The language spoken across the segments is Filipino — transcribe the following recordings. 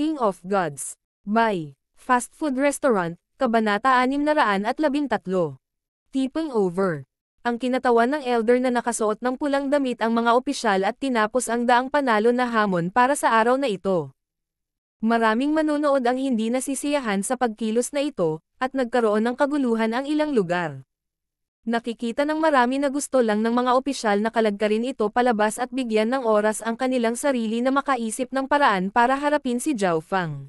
King of Gods. By Fast Food Restaurant, Kabanata 613. Tipping over. Ang kinatawan ng elder na nakasuot ng pulang damit ang mga opisyal at tinapos ang daang panalo na hamon para sa araw na ito. Maraming manunood ang hindi nasisiyahan sa pagkilos na ito, at nagkaroon ng kaguluhan ang ilang lugar. Nakikita ng marami na gusto lang ng mga opisyal na kalagkarin ito palabas at bigyan ng oras ang kanilang sarili na makaisip ng paraan para harapin si Zhao Fang.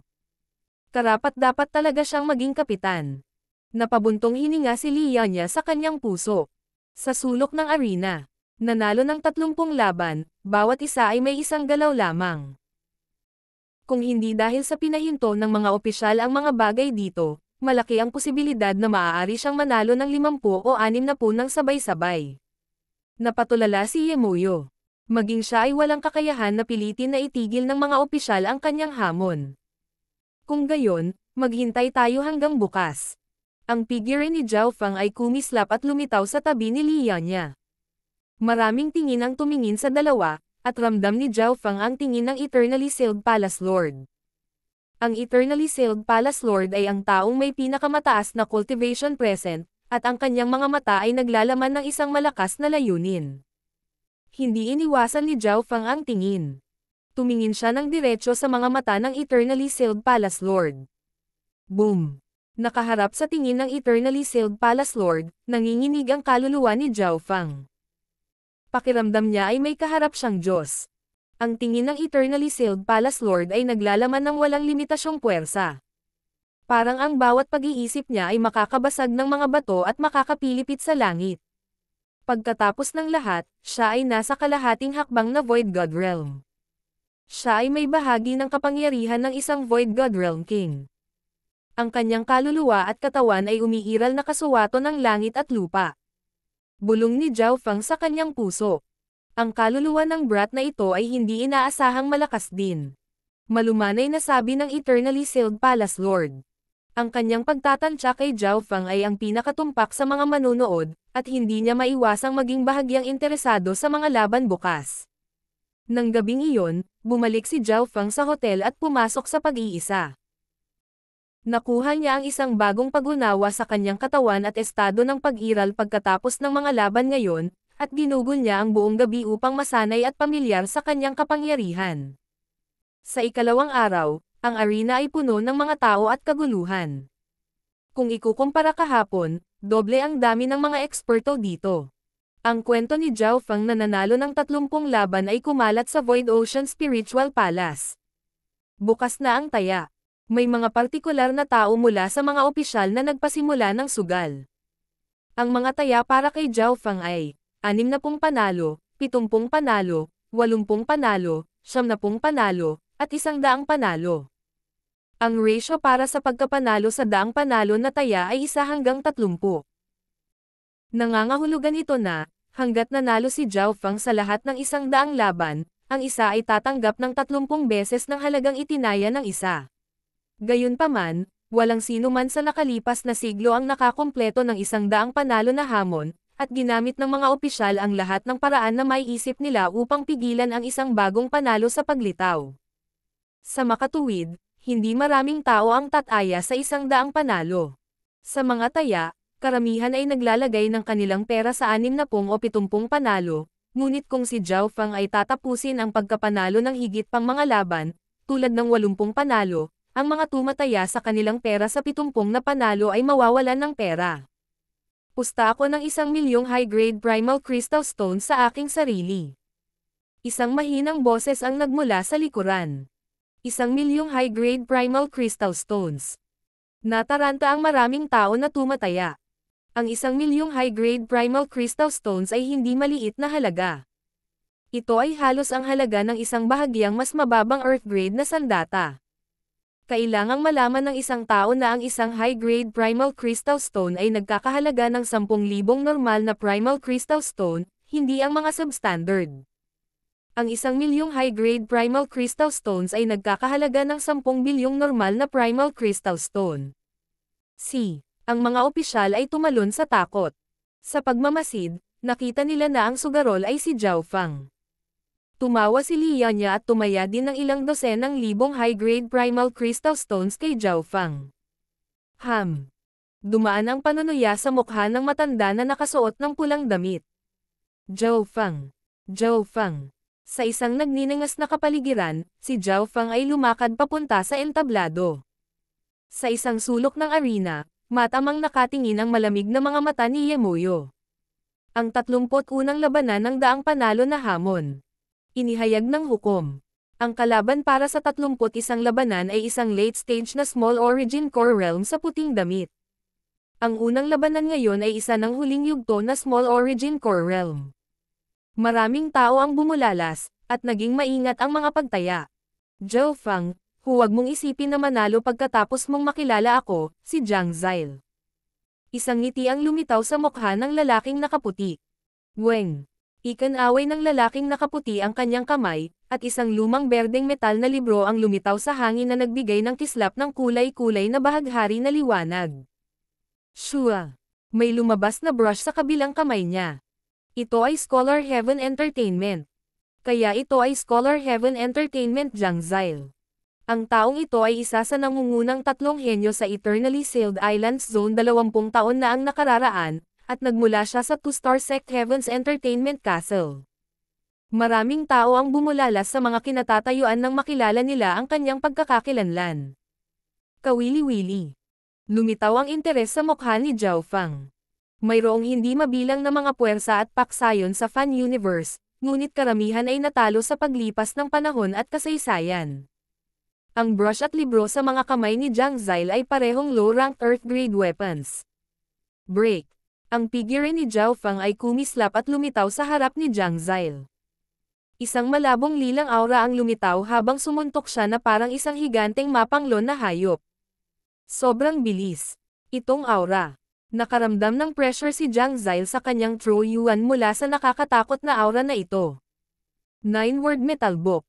Karapat dapat talaga siyang maging kapitan. Napabuntong hininga si Liya niya sa kanyang puso. Sa sulok ng arena, nanalo ng 30 laban, bawat isa ay may isang galaw lamang. Kung hindi dahil sa pinahinto ng mga opisyal ang mga bagay dito, malaki ang posibilidad na maaari siyang manalo ng 50 o na ng sabay-sabay. Napatulala si Yemuyo. Maging siya ay walang kakayahan na pilitin na itigil ng mga opisyal ang kanyang hamon. Kung gayon, maghintay tayo hanggang bukas. Ang figure ni Zhao Fang ay kumislap at lumitaw sa tabi ni Lianya. Maraming tingin ang tumingin sa dalawa, at ramdam ni Zhao Fang ang tingin ng eternally sealed palace lord. Ang eternally sealed palace lord ay ang taong may pinakamataas na cultivation present, at ang kanyang mga mata ay naglalaman ng isang malakas na layunin. Hindi iniwasan ni Zhao Fang ang tingin. Tumingin siya ng diretsyo sa mga mata ng eternally sealed palace lord. Boom! Nakaharap sa tingin ng eternally sealed palace lord, nanginginig ang kaluluwa ni Zhao Fang. Pakiramdam niya ay may kaharap siyang Diyos ang tingin ng eternally sealed palace lord ay naglalaman ng walang limitasyong puwersa. Parang ang bawat pag-iisip niya ay makakabasag ng mga bato at makakapilipit sa langit. Pagkatapos ng lahat, siya ay nasa kalahating hakbang na Void God Realm. Siya ay may bahagi ng kapangyarihan ng isang Void God Realm King. Ang kanyang kaluluwa at katawan ay umiiral na kasuwato ng langit at lupa. Bulong ni Zhao Feng sa kanyang puso. Ang kaluluwa ng brat na ito ay hindi inaasahang malakas din. Malumanay na sabi ng Eternally Sealed Palace Lord. Ang kanyang pagtatansya kay Zhao Fang ay ang pinakatumpak sa mga manunood, at hindi niya maiwasang maging bahagyang interesado sa mga laban bukas. Nang gabing iyon, bumalik si Zhao Fang sa hotel at pumasok sa pag-iisa. Nakuha niya ang isang bagong pag-unawa sa kanyang katawan at estado ng pag-iral pagkatapos ng mga laban ngayon, at ginugol niya ang buong gabi upang masanay at pamilyar sa kanyang kapangyarihan. Sa ikalawang araw, ang arena ay puno ng mga tao at kaguluhan. Kung ikukumpara kahapon, doble ang dami ng mga eksperto dito. Ang kwento ni Zhao Fang na nanalo ng 30 laban ay kumalat sa Void Ocean Spiritual Palace. Bukas na ang taya. May mga partikular na tao mula sa mga opisyal na nagpasimula ng sugal. Ang mga taya para kay Zhao Fang ay anim na 60 panalo, 70 panalo, 80 panalo, 70 panalo, at 100 panalo. Ang ratio para sa pagkapanalo sa daang panalo na taya ay isa hanggang 30. Nangangahulugan ito na, hanggat nanalo si Zhao Fang sa lahat ng isang daang laban, ang isa ay tatanggap ng 30 beses ng halagang itinaya ng isa. Gayunpaman, walang sino man sa nakalipas na siglo ang nakakompleto ng isang daang panalo na hamon, at ginamit ng mga opisyal ang lahat ng paraan na may isip nila upang pigilan ang isang bagong panalo sa paglitaw. Sa makatuwid, hindi maraming tao ang tataya sa isang daang panalo. Sa mga taya, karamihan ay naglalagay ng kanilang pera sa 60 o 70 panalo, ngunit kung si Zhao Fang ay tatapusin ang pagkapanalo ng higit pang mga laban, tulad ng 80 panalo, ang mga tumataya sa kanilang pera sa 70 na panalo ay mawawalan ng pera pusta ako ng isang milyong high-grade primal crystal stone sa aking sarili. Isang mahinang boses ang nagmula sa likuran. Isang milyong high-grade primal crystal stones. Nataranta ang maraming tao na tumataya. Ang isang milyong high-grade primal crystal stones ay hindi maliit na halaga. Ito ay halos ang halaga ng isang bahagyang mas mababang earth grade na sandata kailangang malaman ng isang tao na ang isang high-grade primal crystal stone ay nagkakahalaga ng 10,000 normal na primal crystal stone, hindi ang mga substandard. Ang isang milyong high-grade primal crystal stones ay nagkakahalaga ng 10 bilyong normal na primal crystal stone. C. Ang mga opisyal ay tumalon sa takot. Sa pagmamasid, nakita nila na ang sugarol ay si Zhao Fang. Tumawa si Lianya at tumaya din ng ilang dosenang libong high-grade primal crystal stones kay Zhao Fang. Ham! Dumaan ang panunuya sa mukha ng matanda na nakasuot ng pulang damit. Zhao Fang! Zhao Fang! Sa isang nagniningas na kapaligiran, si Zhao Fang ay lumakad papunta sa entablado. Sa isang sulok ng arena, matamang nakatingin ang malamig na mga mata ni Yemuyo. Ang unang labanan ng daang panalo na hamon. Inihayag ng hukom. Ang kalaban para sa 31 labanan ay isang late-stage na small origin core realm sa puting damit. Ang unang labanan ngayon ay isa ng huling yugto na small origin core realm. Maraming tao ang bumulalas, at naging maingat ang mga pagtaya. Zhou Fang, huwag mong isipin na manalo pagkatapos mong makilala ako, si Jiang Zile. Isang ngiti ang lumitaw sa mukha ng lalaking nakaputi. Weng. Ikan-away ng lalaking nakaputi ang kanyang kamay, at isang lumang berdeng metal na libro ang lumitaw sa hangin na nagbigay ng kislap ng kulay-kulay na bahaghari na liwanag. Shua! May lumabas na brush sa kabilang kamay niya. Ito ay Scholar Heaven Entertainment. Kaya ito ay Scholar Heaven Entertainment Jiang Zile. Ang taong ito ay isa sa nangungunang tatlong henyo sa Eternally Sealed Islands Zone 20 taon na ang nakararaan, at nagmula siya sa two-star sect Heaven's Entertainment Castle. Maraming tao ang bumulalas sa mga kinatatayuan nang makilala nila ang kanyang pagkakakilanlan. Kawili-wili. Lumitaw ang interes sa mukha ni Zhao Fang. Mayroong hindi mabilang na mga puwersa at paksayon sa fan universe, ngunit karamihan ay natalo sa paglipas ng panahon at kasaysayan. Ang brush at libro sa mga kamay ni Zhang Zile ay parehong low-ranked Earth-grade weapons. Break ang figure ni Zhao Fang ay kumislap at lumitaw sa harap ni Zhang Zail. Isang malabong lilang aura ang lumitaw habang sumuntok siya na parang isang higanteng mapanglon na hayop. Sobrang bilis. Itong aura. Nakaramdam ng pressure si Zhang Zail sa kanyang true yuan mula sa nakakatakot na aura na ito. Nine Word Metal Book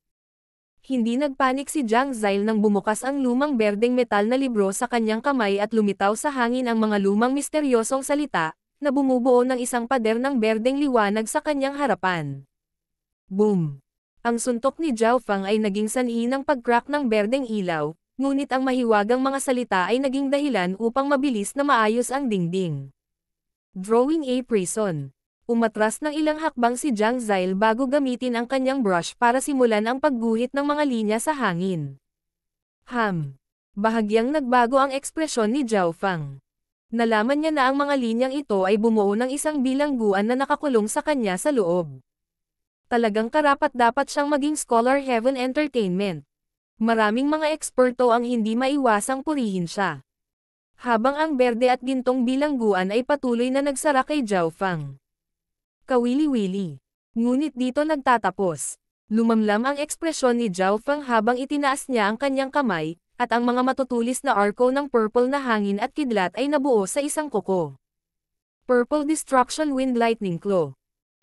Hindi nagpanik si Zhang Zail nang bumukas ang lumang berdeng metal na libro sa kanyang kamay at lumitaw sa hangin ang mga lumang misteryosong salita, na bumubuo ng isang pader ng berdeng liwanag sa kanyang harapan. Boom! Ang suntok ni Zhao Fang ay naging sanhi ng pagkrak ng berdeng ilaw, ngunit ang mahiwagang mga salita ay naging dahilan upang mabilis na maayos ang dingding. Drawing a prison. Umatras ng ilang hakbang si Jiang Zail bago gamitin ang kanyang brush para simulan ang pagguhit ng mga linya sa hangin. Ham! Bahagyang nagbago ang ekspresyon ni Zhao Fang. Nalaman niya na ang mga linyang ito ay bumuo ng isang bilangguan na nakakulong sa kanya sa loob. Talagang karapat dapat siyang maging Scholar Heaven Entertainment. Maraming mga eksperto ang hindi maiwasang purihin siya. Habang ang berde at gintong bilangguan ay patuloy na nagsara kay Zhao Fang. Kawili-wili. Ngunit dito nagtatapos. Lumamlam ang ekspresyon ni Zhao Fang habang itinaas niya ang kanyang kamay, at ang mga matutulis na arco ng purple na hangin at kidlat ay nabuo sa isang koko. Purple Destruction Wind Lightning Claw.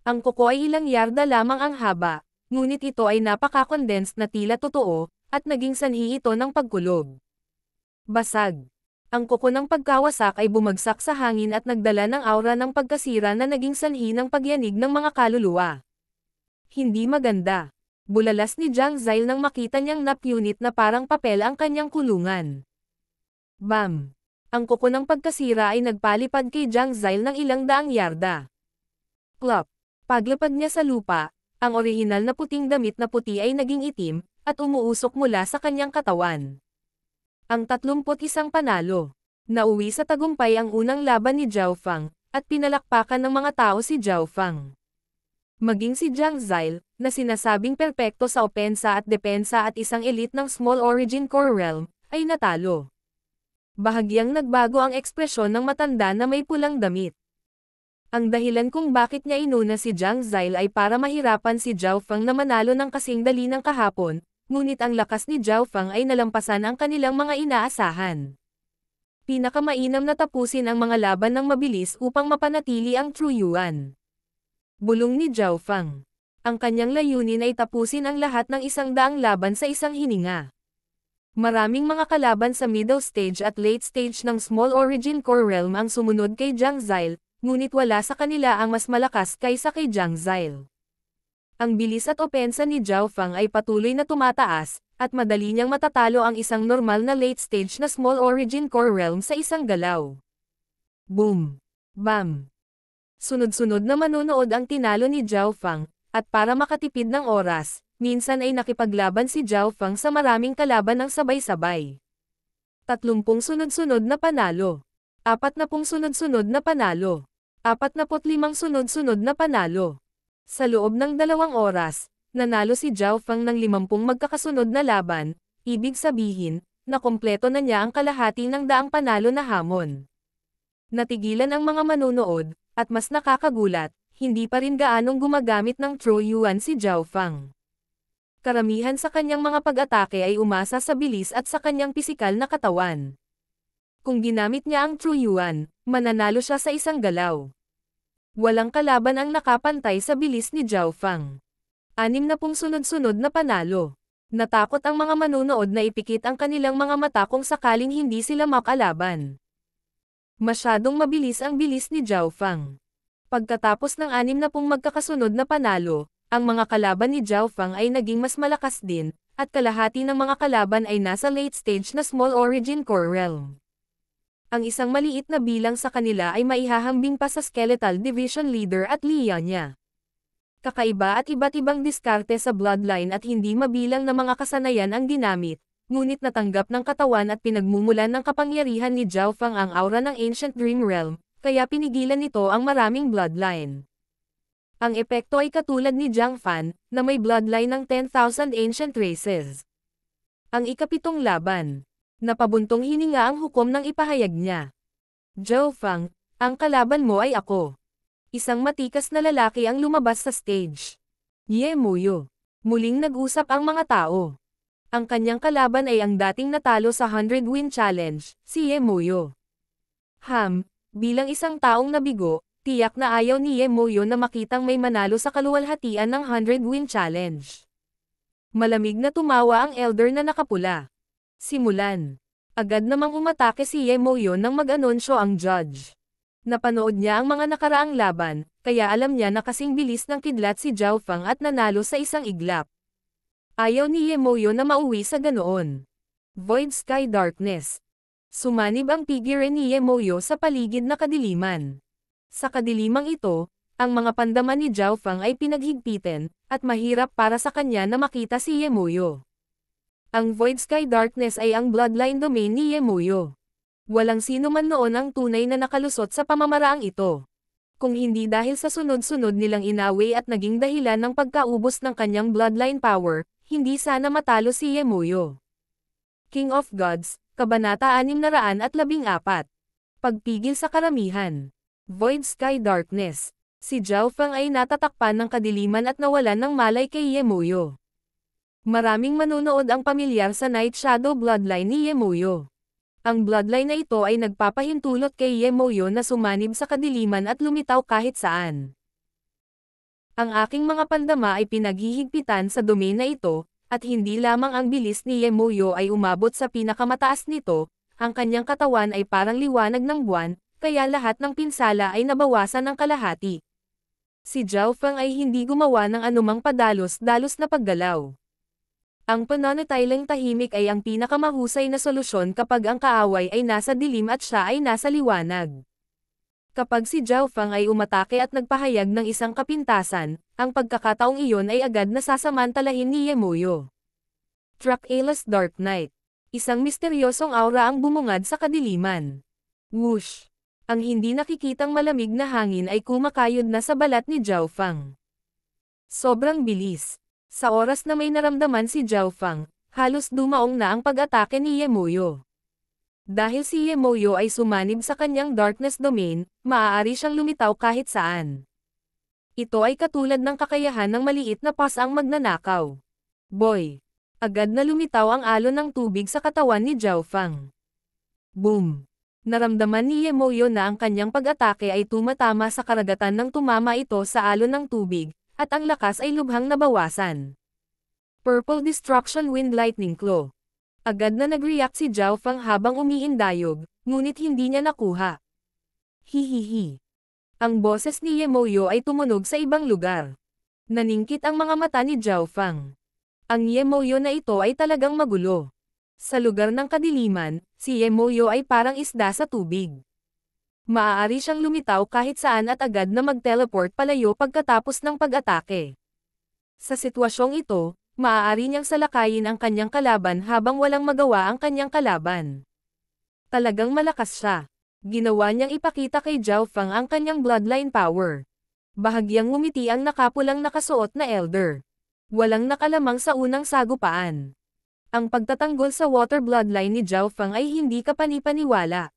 Ang koko ay ilang yarda lamang ang haba, ngunit ito ay napaka-condensed na tila totoo, at naging sanhi ito ng pagkulob. Basag. Ang kuko ng pagkawasak ay bumagsak sa hangin at nagdala ng aura ng pagkasira na naging sanhi ng pagyanig ng mga kaluluwa. Hindi maganda bulalas ni Jiang Zail nang makita niyang napunit na parang papel ang kanyang kulungan. Bam! Ang kuko ng pagkasira ay nagpalipad kay Jiang Zail ng ilang daang yarda. Klop! Paglapag niya sa lupa, ang orihinal na puting damit na puti ay naging itim, at umuusok mula sa kanyang katawan. Ang 31 panalo. Nauwi sa tagumpay ang unang laban ni Zhao Fang, at pinalakpakan ng mga tao si Zhao Fang. Maging si Jiang Zail, na sinasabing perpekto sa opensa at depensa at isang elite ng small origin core realm, ay natalo. Bahagyang nagbago ang ekspresyon ng matanda na may pulang damit. Ang dahilan kung bakit niya inuna si Jiang Zile ay para mahirapan si Zhao Fang na manalo ng kasing dali ng kahapon, ngunit ang lakas ni Zhao Fang ay nalampasan ang kanilang mga inaasahan. Pinakamainam na tapusin ang mga laban ng mabilis upang mapanatili ang True Yuan. Bulong ni Zhao Fang. Ang kanyang layunin ay tapusin ang lahat ng isang daang laban sa isang hininga. Maraming mga kalaban sa middle stage at late stage ng Small Origin Core Realm ang sumunod kay Jiang Zile, ngunit wala sa kanila ang mas malakas kaysa kay Jiang Zile. Ang bilis at opensa ni Zhao Fang ay patuloy na tumataas, at madali niyang matatalo ang isang normal na late stage na Small Origin Core Realm sa isang galaw. Boom! Bam! Sunod-sunod na manonood ang tinalo ni Zhao Fang, at para makatipid ng oras, minsan ay nakipaglaban si Zhao Fang sa maraming kalaban ng sabay-sabay. 30 sunod-sunod na panalo. na 40 sunod-sunod na panalo. 45 sunod-sunod na panalo. Sa loob ng dalawang oras, nanalo si Zhao Fang ng 50 magkakasunod na laban, ibig sabihin, na kompleto na niya ang kalahati ng daang panalo na hamon. Natigilan ang mga manunood, at mas nakakagulat, hindi pa rin gaanong gumagamit ng True Yuan si Zhao Fang. Karamihan sa kanyang mga pag-atake ay umasa sa bilis at sa kanyang pisikal na katawan. Kung ginamit niya ang True Yuan, mananalo siya sa isang galaw. Walang kalaban ang nakapantay sa bilis ni Zhao Fang. Anim na pong sunod-sunod na panalo. Natakot ang mga manunood na ipikit ang kanilang mga mata kung sakaling hindi sila makalaban. Masyadong mabilis ang bilis ni Zhao Fang. Pagkatapos ng anim na pong magkakasunod na panalo, ang mga kalaban ni Zhao Fang ay naging mas malakas din, at kalahati ng mga kalaban ay nasa late stage na small origin core realm. Ang isang maliit na bilang sa kanila ay maihahambing pa sa skeletal division leader at Lia niya. Kakaiba at iba't ibang diskarte sa bloodline at hindi mabilang na mga kasanayan ang ginamit, ngunit natanggap ng katawan at pinagmumulan ng kapangyarihan ni Zhao Fang ang aura ng Ancient Dream Realm, kaya pinigilan nito ang maraming bloodline. Ang epekto ay katulad ni Jiang Fan, na may bloodline ng 10,000 ancient races. Ang ikapitong laban. Napabuntong hininga ang hukom ng ipahayag niya. Zhou Fang, ang kalaban mo ay ako. Isang matikas na lalaki ang lumabas sa stage. Ye Muyo. Muling nag-usap ang mga tao. Ang kanyang kalaban ay ang dating natalo sa 100 win challenge, si Ye Muyo. Ham, Bilang isang taong nabigo, tiyak na ayaw ni Yemoyo na makitang may manalo sa kaluwalhatian ng 100-win challenge. Malamig na tumawa ang elder na nakapula. Simulan. Agad namang umatake si Yemoyo nang mag-anunsyo ang judge. Napanood niya ang mga nakaraang laban, kaya alam niya na kasing bilis ng kidlat si Zhao Fang at nanalo sa isang iglap. Ayaw ni Yemoyo na mauwi sa ganoon. Void Sky Darkness Sumanib ang figure ni Yemoyo sa paligid na kadiliman. Sa kadilimang ito, ang mga pandaman ni Zhao Fang ay pinaghigpitan, at mahirap para sa kanya na makita si Yemuyo. Ang Void Sky Darkness ay ang bloodline domain ni Yemuyo. Walang sino man noon ang tunay na nakalusot sa pamamaraang ito. Kung hindi dahil sa sunod-sunod nilang inaway at naging dahilan ng pagkaubos ng kanyang bloodline power, hindi sana matalo si Yemuyo. King of Gods, Kabanata 614. Pagpigil sa karamihan. Void Sky Darkness. Si Zhao Fang ay natatakpan ng kadiliman at nawalan ng malay kay Yemuyo. Maraming manunood ang pamilyar sa Night Shadow Bloodline ni Yemuyo. Ang bloodline na ito ay nagpapahintulot kay Yemuyo na sumanib sa kadiliman at lumitaw kahit saan. Ang aking mga pandama ay pinaghihigpitan sa domain na ito, at hindi lamang ang bilis ni Yemuyo ay umabot sa pinakamataas nito, ang kanyang katawan ay parang liwanag ng buwan, kaya lahat ng pinsala ay nabawasan ng kalahati. Si Zhao Feng ay hindi gumawa ng anumang padalos-dalos na paggalaw. Ang pananatiling tahimik ay ang pinakamahusay na solusyon kapag ang kaaway ay nasa dilim at siya ay nasa liwanag. Kapag si Zhao Fang ay umatake at nagpahayag ng isang kapintasan, ang pagkakataong iyon ay agad na sasamantalahin ni Yemuyo. Truck Alas Dark Knight. Isang misteryosong aura ang bumungad sa kadiliman. Whoosh! Ang hindi nakikitang malamig na hangin ay kumakayod na sa balat ni Zhao Fang. Sobrang bilis. Sa oras na may naramdaman si Zhao Fang, halos dumaong na ang pag-atake ni Yemuyo. Dahil si Yemoyo ay sumanib sa kanyang darkness domain, maaari siyang lumitaw kahit saan. Ito ay katulad ng kakayahan ng maliit na pas ang magnanakaw. Boy! Agad na lumitaw ang alon ng tubig sa katawan ni Zhao Fang. Boom! Naramdaman ni Yemoyo na ang kanyang pag-atake ay tumatama sa karagatan ng tumama ito sa alon ng tubig, at ang lakas ay lubhang nabawasan. Purple Destruction Wind Lightning Claw Agad na nag-react si Zhao Fang habang umiindayog, ngunit hindi niya nakuha. Hihihi. Ang boses ni Yemoyo ay tumunog sa ibang lugar. Naningkit ang mga mata ni Zhao Fang. Ang Yemoyo na ito ay talagang magulo. Sa lugar ng kadiliman, si Yemoyo ay parang isda sa tubig. Maaari siyang lumitaw kahit saan at agad na mag-teleport palayo pagkatapos ng pag-atake. Sa sitwasyong ito, maaari niyang salakayin ang kanyang kalaban habang walang magawa ang kanyang kalaban. Talagang malakas siya. Ginawa niyang ipakita kay Zhao Fang ang kanyang bloodline power. Bahagyang ngumiti ang nakapulang nakasuot na elder. Walang nakalamang sa unang sagupaan. Ang pagtatanggol sa water bloodline ni Zhao Fang ay hindi kapanipaniwala.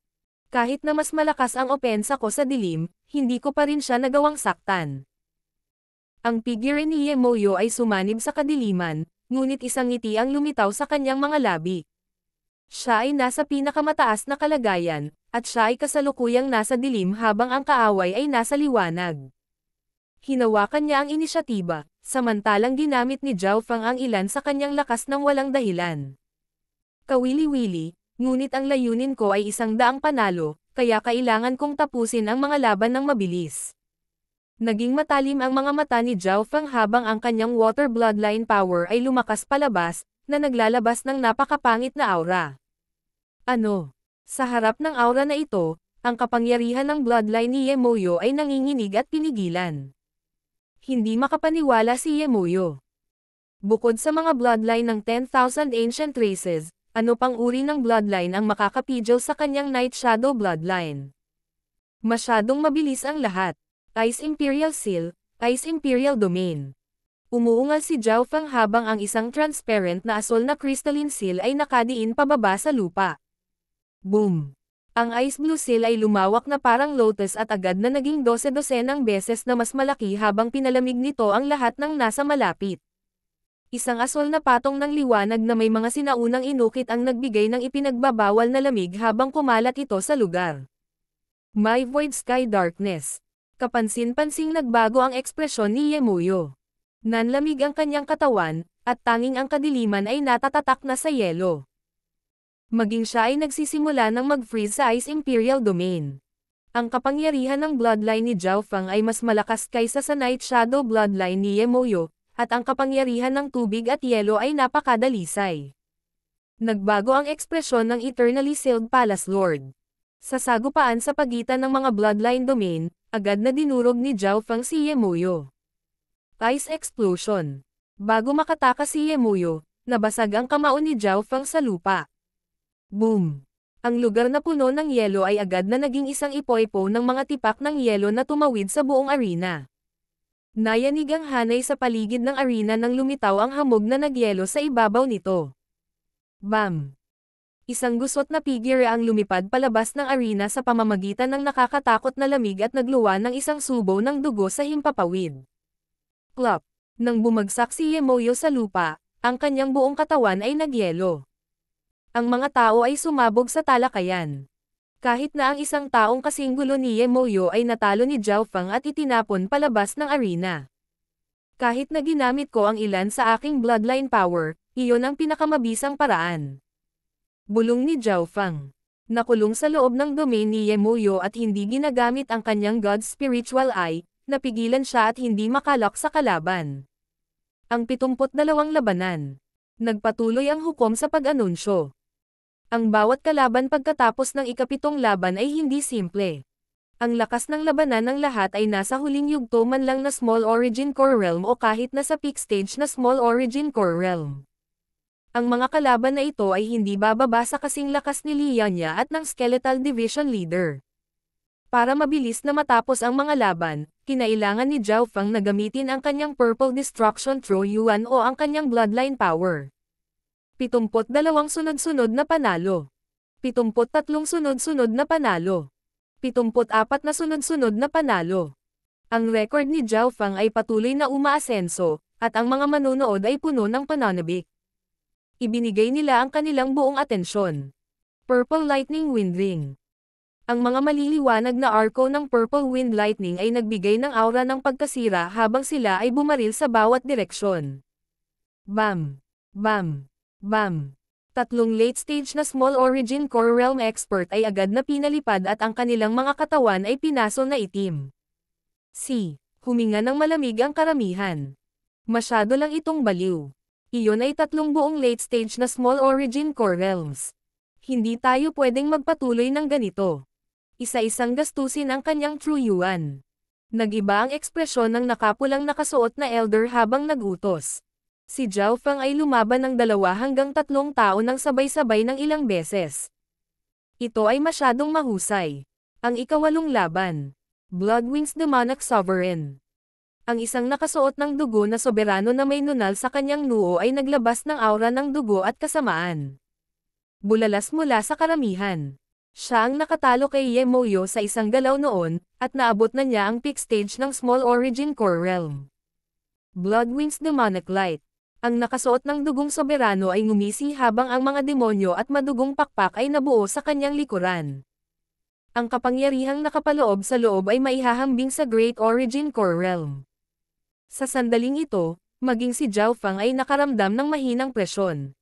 Kahit na mas malakas ang opensa ko sa dilim, hindi ko pa rin siya nagawang saktan. Ang figure ni Yemoyo ay sumanib sa kadiliman, ngunit isang ngiti ang lumitaw sa kanyang mga labi. Siya ay nasa pinakamataas na kalagayan, at siya ay kasalukuyang nasa dilim habang ang kaaway ay nasa liwanag. Hinawakan niya ang inisyatiba, samantalang ginamit ni Zhao Fang ang ilan sa kanyang lakas ng walang dahilan. Kawili-wili, ngunit ang layunin ko ay isang daang panalo, kaya kailangan kong tapusin ang mga laban ng mabilis. Naging matalim ang mga mata ni Zhao Feng habang ang kanyang water bloodline power ay lumakas palabas, na naglalabas ng napakapangit na aura. Ano? Sa harap ng aura na ito, ang kapangyarihan ng bloodline ni Yemuyo ay nanginginig at pinigilan. Hindi makapaniwala si Yemuyo. Bukod sa mga bloodline ng 10,000 ancient races, ano pang uri ng bloodline ang makakapidyo sa kanyang Night Shadow bloodline? Masyadong mabilis ang lahat. Ice Imperial Seal, Ice Imperial Domain. Umuungal si Zhao Fang habang ang isang transparent na asol na crystalline seal ay nakadiin pababa sa lupa. Boom! Ang Ice Blue Seal ay lumawak na parang lotus at agad na naging 12 dosenang beses na mas malaki habang pinalamig nito ang lahat ng nasa malapit. Isang asol na patong ng liwanag na may mga sinaunang inukit ang nagbigay ng ipinagbabawal na lamig habang kumalat ito sa lugar. My Void Sky Darkness kapansin-pansing nagbago ang ekspresyon ni Yemuyo. Nanlamig ang kanyang katawan, at tanging ang kadiliman ay natatatak na sa yelo. Maging siya ay nagsisimula ng mag-freeze sa Ice Imperial Domain. Ang kapangyarihan ng bloodline ni Zhao Fang ay mas malakas kaysa sa Night Shadow bloodline ni Yemuyo, at ang kapangyarihan ng tubig at yelo ay napakadalisay. Nagbago ang ekspresyon ng Eternally Sealed Palace Lord. Sa sagupaan sa pagitan ng mga bloodline domain, agad na dinurog ni Zhao Fang si Yemuyo. Ice Explosion Bago makataka si Yemuyo, nabasag ang kamao ni Zhao Fang sa lupa. Boom! Ang lugar na puno ng yelo ay agad na naging isang ipoipo ng mga tipak ng yelo na tumawid sa buong arena. Nayanig ang hanay sa paligid ng arena nang lumitaw ang hamog na nagyelo sa ibabaw nito. Bam! Isang gusot na figure ang lumipad palabas ng arena sa pamamagitan ng nakakatakot na lamig at nagluwa ng isang subo ng dugo sa himpapawid. Klop! Nang bumagsak si Yemoyo sa lupa, ang kanyang buong katawan ay nagyelo. Ang mga tao ay sumabog sa talakayan. Kahit na ang isang taong kasinggulo ni Yemoyo ay natalo ni Zhao Fang at itinapon palabas ng arena. Kahit na ginamit ko ang ilan sa aking bloodline power, iyon ang pinakamabisang paraan. Bulong ni Zhao Fang. Nakulong sa loob ng domain ni Yemuyo at hindi ginagamit ang kanyang God Spiritual Eye, napigilan siya at hindi makalok sa kalaban. Ang 72 labanan. Nagpatuloy ang hukom sa pag-anunsyo. Ang bawat kalaban pagkatapos ng ikapitong laban ay hindi simple. Ang lakas ng labanan ng lahat ay nasa huling yugto man lang na Small Origin Core Realm o kahit na sa peak stage na Small Origin Core Realm. Ang mga kalaban na ito ay hindi bababa sa kasing lakas ni Lianya at ng Skeletal Division Leader. Para mabilis na matapos ang mga laban, kinailangan ni Zhao Fang na gamitin ang kanyang Purple Destruction Throw Yuan o ang kanyang Bloodline Power. 72 sunod-sunod na panalo. 73 sunod-sunod na panalo. 74 na sunod-sunod na panalo. Ang record ni Zhao Fang ay patuloy na umaasenso, at ang mga manonood ay puno ng pananabik ibinigay nila ang kanilang buong atensyon. Purple Lightning Wind Ring Ang mga maliliwanag na arko ng Purple Wind Lightning ay nagbigay ng aura ng pagkasira habang sila ay bumaril sa bawat direksyon. Bam! Bam! Bam! Tatlong late-stage na Small Origin Core Realm Expert ay agad na pinalipad at ang kanilang mga katawan ay pinaso na itim. C. Huminga ng malamig ang karamihan. Masyado lang itong baliw. Iyon ay tatlong buong late-stage na small origin core realms. Hindi tayo pwedeng magpatuloy ng ganito. Isa-isang gastusin ang kanyang true yuan. Nagiba ang ekspresyon ng nakapulang nakasuot na elder habang nagutos. Si Zhao Fang ay lumaban ng dalawa hanggang tatlong tao ng sabay-sabay ng ilang beses. Ito ay masyadong mahusay. Ang ikawalong laban. Bloodwings Demonic Sovereign. Ang isang nakasuot ng dugo na soberano na may nunal sa kanyang noo ay naglabas ng aura ng dugo at kasamaan. Bulalas mula sa karamihan. Siya ang nakatalo kay Yemoyo sa isang galaw noon, at naabot na niya ang peak stage ng Small Origin Core Realm. Bloodwings Demonic Light Ang nakasuot ng dugong soberano ay ngumisi habang ang mga demonyo at madugong pakpak ay nabuo sa kanyang likuran. Ang kapangyarihang nakapaloob sa loob ay maihahambing sa Great Origin Core Realm. Sa sandaling ito, maging si Zhao Fang ay nakaramdam ng mahinang presyon.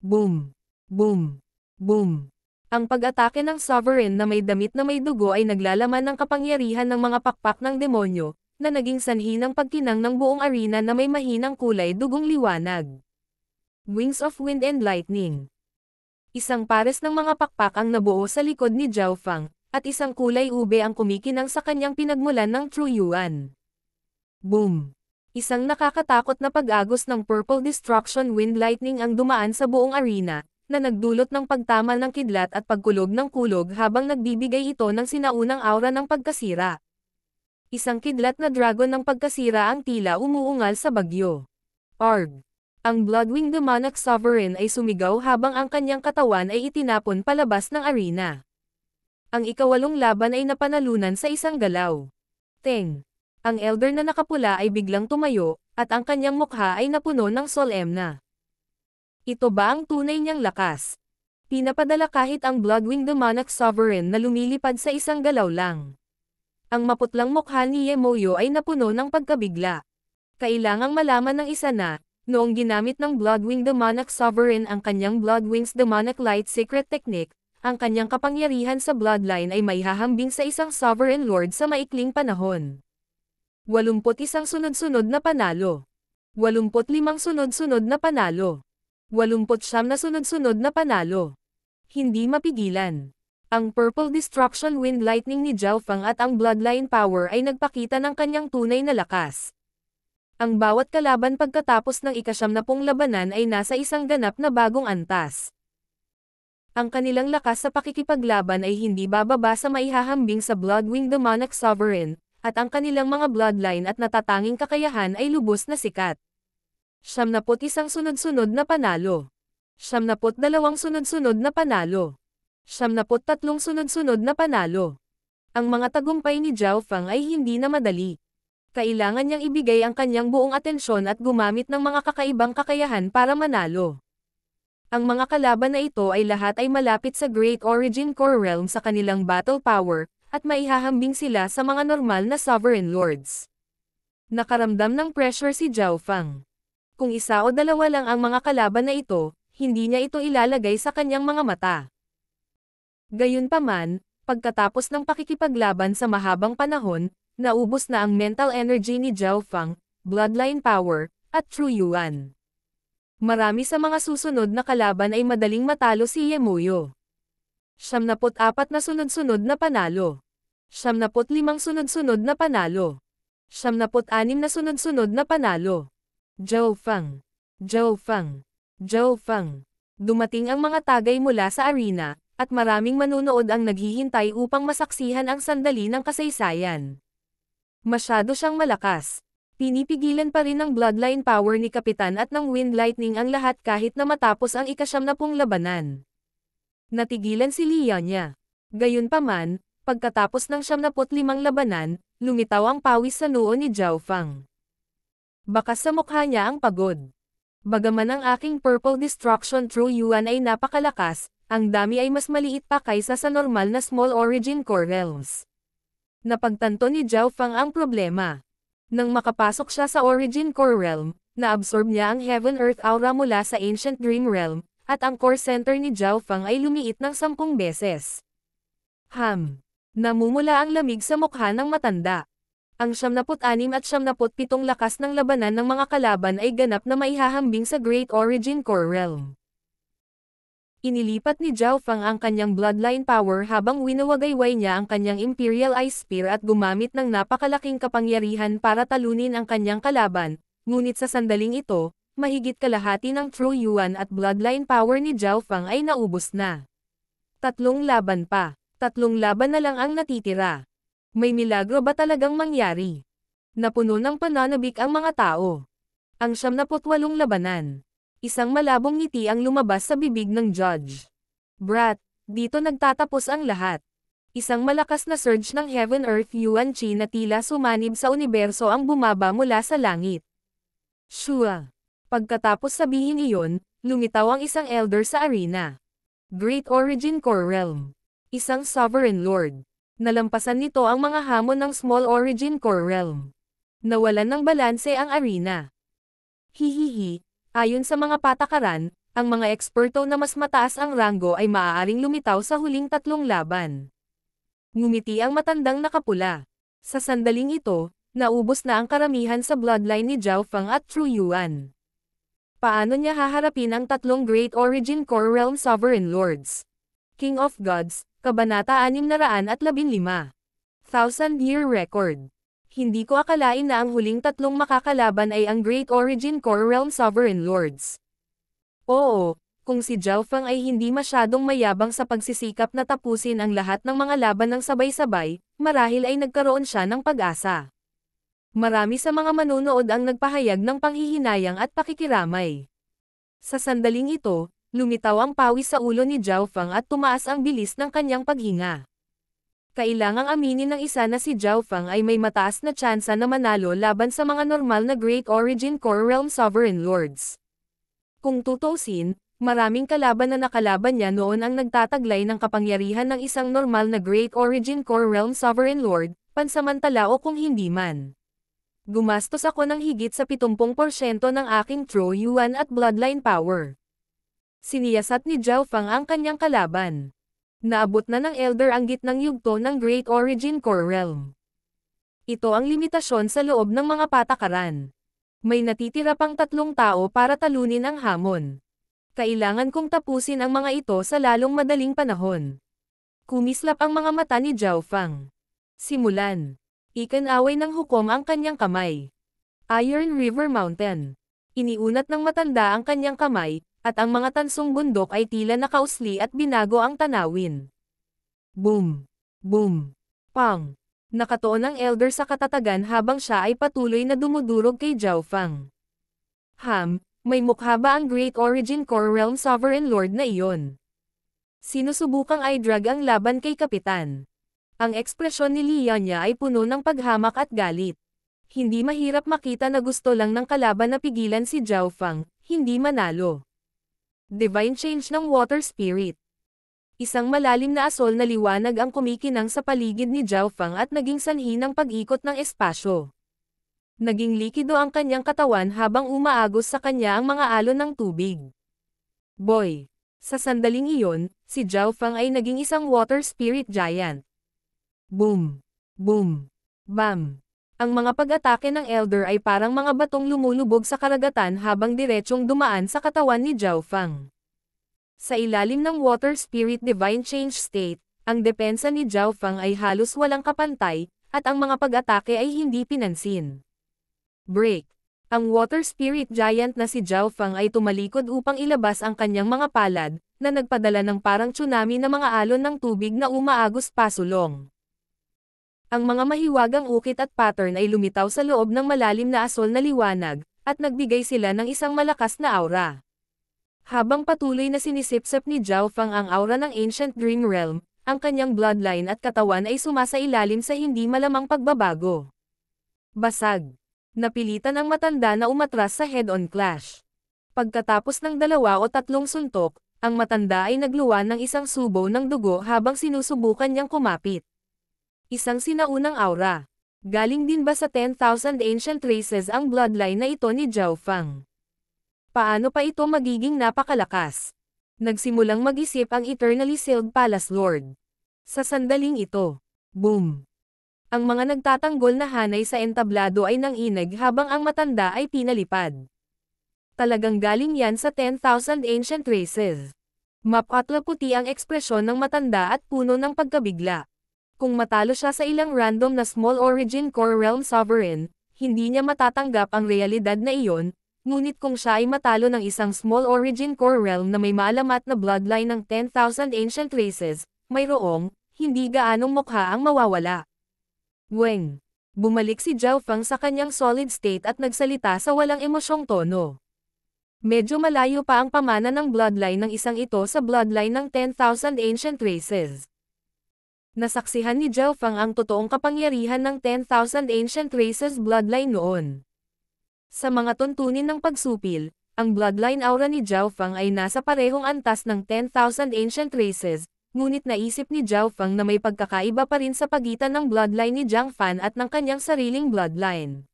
Boom! Boom! Boom! Ang pag-atake ng sovereign na may damit na may dugo ay naglalaman ng kapangyarihan ng mga pakpak ng demonyo, na naging sanhi ng pagkinang ng buong arena na may mahinang kulay dugong liwanag. Wings of Wind and Lightning Isang pares ng mga pakpak ang nabuo sa likod ni Zhao Fang, at isang kulay ube ang kumikinang sa kanyang pinagmulan ng True Yuan. Boom! Isang nakakatakot na pag-agos ng purple destruction wind lightning ang dumaan sa buong arena, na nagdulot ng pagtama ng kidlat at pagkulog ng kulog habang nagbibigay ito ng sinaunang aura ng pagkasira. Isang kidlat na dragon ng pagkasira ang tila umuungal sa bagyo. Arg! Ang Bloodwing Demonic Sovereign ay sumigaw habang ang kanyang katawan ay itinapon palabas ng arena. Ang ikawalong laban ay napanalunan sa isang galaw. Teng! Ang elder na nakapula ay biglang tumayo, at ang kanyang mukha ay napuno ng solemna. Ito ba ang tunay niyang lakas? Pinapadala kahit ang Bloodwing the Demonic Sovereign na lumilipad sa isang galaw lang. Ang maputlang mukha ni Yemoyo ay napuno ng pagkabigla. Kailangang malaman ng isa na, noong ginamit ng Bloodwing the Demonic Sovereign ang kanyang Bloodwing's the Demonic Light Secret Technique, ang kanyang kapangyarihan sa bloodline ay may hahambing sa isang Sovereign Lord sa maikling panahon. 81 sunod-sunod na panalo. 85 sunod-sunod na panalo. 89 na sunod-sunod na panalo. Hindi mapigilan. Ang Purple Destruction Wind Lightning ni Zhao Fang at ang Bloodline Power ay nagpakita ng kanyang tunay na lakas. Ang bawat kalaban pagkatapos ng ikasyam na pong labanan ay nasa isang ganap na bagong antas. Ang kanilang lakas sa pakikipaglaban ay hindi bababa sa maihahambing sa Bloodwing Demonic Sovereign, at ang kanilang mga bloodline at natatanging kakayahan ay lubos na sikat. Siyamnapot isang sunod-sunod na panalo. Siyamnapot dalawang sunod-sunod na panalo. Siyamnapot tatlong sunod-sunod na panalo. Ang mga tagumpay ni Zhao Fang ay hindi na madali. Kailangan niyang ibigay ang kanyang buong atensyon at gumamit ng mga kakaibang kakayahan para manalo. Ang mga kalaban na ito ay lahat ay malapit sa Great Origin Core Realm sa kanilang battle power, at maihahambing sila sa mga normal na sovereign lords. Nakaramdam ng pressure si Zhao Fang. Kung isa o dalawa lang ang mga kalaban na ito, hindi niya ito ilalagay sa kanyang mga mata. Gayunpaman, pagkatapos ng pakikipaglaban sa mahabang panahon, naubos na ang mental energy ni Zhao Fang, bloodline power, at true yuan. Marami sa mga susunod na kalaban ay madaling matalo si Yemuyo. 74 na sunod-sunod na panalo. 75 sunod-sunod na panalo. 76 na sunod-sunod na panalo. Zhao Fang. Zhao Fang. Zhao Fang. Dumating ang mga tagay mula sa arena, at maraming manunood ang naghihintay upang masaksihan ang sandali ng kasaysayan. Masyado siyang malakas. Pinipigilan pa rin ng bloodline power ni Kapitan at ng Wind Lightning ang lahat kahit na matapos ang ikasyam na pong labanan. Natigilan si Lianya. Gayunpaman, Pagkatapos ng 75 labanan, lumitaw ang pawis sa noo ni Zhao Fang. Baka sa mukha niya ang pagod. Bagaman ang aking Purple Destruction True Yuan ay napakalakas, ang dami ay mas maliit pa kaysa sa normal na Small Origin Core Realms. Napagtanto ni Zhao Fang ang problema. Nang makapasok siya sa Origin Core Realm, naabsorb niya ang Heaven Earth Aura mula sa Ancient Dream Realm, at ang core center ni Zhao Fang ay lumiit ng sampung beses. Ham! Namumula ang lamig sa mukha ng matanda. Ang 76 at 77 lakas ng labanan ng mga kalaban ay ganap na maihahambing sa Great Origin Core Realm. Inilipat ni Zhao Fang ang kanyang bloodline power habang winawagayway niya ang kanyang Imperial Ice Spear at gumamit ng napakalaking kapangyarihan para talunin ang kanyang kalaban, ngunit sa sandaling ito, mahigit kalahati ng True Yuan at bloodline power ni Zhao Fang ay naubos na. Tatlong laban pa. Tatlong laban na lang ang natitira. May milagro ba talagang mangyari? Napuno ng pananabik ang mga tao. Ang siyam na labanan. Isang malabong ngiti ang lumabas sa bibig ng judge. Brat, dito nagtatapos ang lahat. Isang malakas na surge ng Heaven-Earth Yuan Chi na tila sumanib sa universo ang bumaba mula sa langit. Shua. Pagkatapos sabihin iyon, lumitaw ang isang elder sa arena. Great Origin Core Realm isang sovereign lord. Nalampasan nito ang mga hamon ng small origin core realm. Nawalan ng balanse ang arena. Hihihi, ayon sa mga patakaran, ang mga eksperto na mas mataas ang ranggo ay maaaring lumitaw sa huling tatlong laban. Ngumiti ang matandang nakapula. Sa sandaling ito, naubos na ang karamihan sa bloodline ni Zhao Fang at Tru Yuan. Paano niya haharapin ang tatlong Great Origin Core Realm Sovereign Lords? King of Gods, Kabanata 615. Thousand Year Record. Hindi ko akalain na ang huling tatlong makakalaban ay ang Great Origin Core Realm Sovereign Lords. Oo, kung si Zhao ay hindi masyadong mayabang sa pagsisikap na tapusin ang lahat ng mga laban ng sabay-sabay, marahil ay nagkaroon siya ng pag-asa. Marami sa mga manonood ang nagpahayag ng panghihinayang at pakikiramay. Sa sandaling ito, Lumitaw ang pawis sa ulo ni Zhao Fang at tumaas ang bilis ng kanyang paghinga. Kailangang aminin ng isa na si Zhao Fang ay may mataas na tsansa na manalo laban sa mga normal na Great Origin Core Realm Sovereign Lords. Kung tutusin, maraming kalaban na nakalaban niya noon ang nagtataglay ng kapangyarihan ng isang normal na Great Origin Core Realm Sovereign Lord, pansamantala o kung hindi man. Gumastos ako ng higit sa 70% ng aking True Yuan at Bloodline Power siniyasat ni Fang ang kanyang kalaban. Naabot na ng Elder ang gitnang yugto ng Great Origin Core Realm. Ito ang limitasyon sa loob ng mga patakaran. May natitira pang tatlong tao para talunin ang hamon. Kailangan kong tapusin ang mga ito sa lalong madaling panahon. Kumislap ang mga mata ni Zhao Fang. Simulan. Ikanaway ng hukom ang kanyang kamay. Iron River Mountain. Iniunat ng matanda ang kanyang kamay, at ang mga tansong bundok ay tila nakausli at binago ang tanawin. Boom! Boom! Pang! Nakatoon ang elder sa katatagan habang siya ay patuloy na dumudurog kay Zhao Fang. Ham, may mukha ba ang Great Origin Core Realm Sovereign Lord na iyon? Sinusubukang ay drag ang laban kay Kapitan. Ang ekspresyon ni Lianya ay puno ng paghamak at galit. Hindi mahirap makita na gusto lang ng kalaban na pigilan si Zhao Fang, hindi manalo. Divine Change ng Water Spirit Isang malalim na asol na liwanag ang kumikinang sa paligid ni Zhao at naging sanhi ng pag-ikot ng espasyo. Naging likido ang kanyang katawan habang umaagos sa kanya ang mga alon ng tubig. Boy! Sa sandaling iyon, si Zhao ay naging isang water spirit giant. Boom! Boom! Bam! ang mga pag-atake ng Elder ay parang mga batong lumulubog sa karagatan habang diretsong dumaan sa katawan ni Zhao Fang. Sa ilalim ng Water Spirit Divine Change State, ang depensa ni Zhao Fang ay halos walang kapantay, at ang mga pag-atake ay hindi pinansin. Break. Ang Water Spirit Giant na si Zhao Fang ay tumalikod upang ilabas ang kanyang mga palad, na nagpadala ng parang tsunami na mga alon ng tubig na umaagos pasulong. Ang mga mahiwagang ukit at pattern ay lumitaw sa loob ng malalim na asol na liwanag, at nagbigay sila ng isang malakas na aura. Habang patuloy na sinisipsep ni Zhao Fang ang aura ng Ancient Dream Realm, ang kanyang bloodline at katawan ay sumasailalim sa hindi malamang pagbabago. Basag. Napilitan ang matanda na umatras sa head-on clash. Pagkatapos ng dalawa o tatlong suntok, ang matanda ay nagluwa ng isang subo ng dugo habang sinusubukan niyang kumapit isang sinaunang aura. Galing din ba sa 10,000 ancient races ang bloodline na ito ni Zhao Fang? Paano pa ito magiging napakalakas? Nagsimulang mag-isip ang eternally sealed palace lord. Sa sandaling ito, boom! Ang mga nagtatanggol na hanay sa entablado ay nanginig habang ang matanda ay pinalipad. Talagang galing yan sa 10,000 ancient races. Mapatlaputi ang ekspresyon ng matanda at puno ng pagkabigla. Kung matalo siya sa ilang random na small origin core realm sovereign, hindi niya matatanggap ang realidad na iyon, ngunit kung siya ay matalo ng isang small origin core realm na may maalamat na bloodline ng 10,000 ancient races, mayroong, hindi gaanong mukha ang mawawala. Weng. Bumalik si Zhao Fang sa kanyang solid state at nagsalita sa walang emosyong tono. Medyo malayo pa ang pamana ng bloodline ng isang ito sa bloodline ng 10,000 ancient races nasaksihan ni Fang ang totoong kapangyarihan ng 10,000 Ancient Races bloodline noon. Sa mga tuntunin ng pagsupil, ang bloodline aura ni Zhao Fang ay nasa parehong antas ng 10,000 ancient races, ngunit naisip ni Zhao Fang na may pagkakaiba pa rin sa pagitan ng bloodline ni Jiang Fan at ng kanyang sariling bloodline.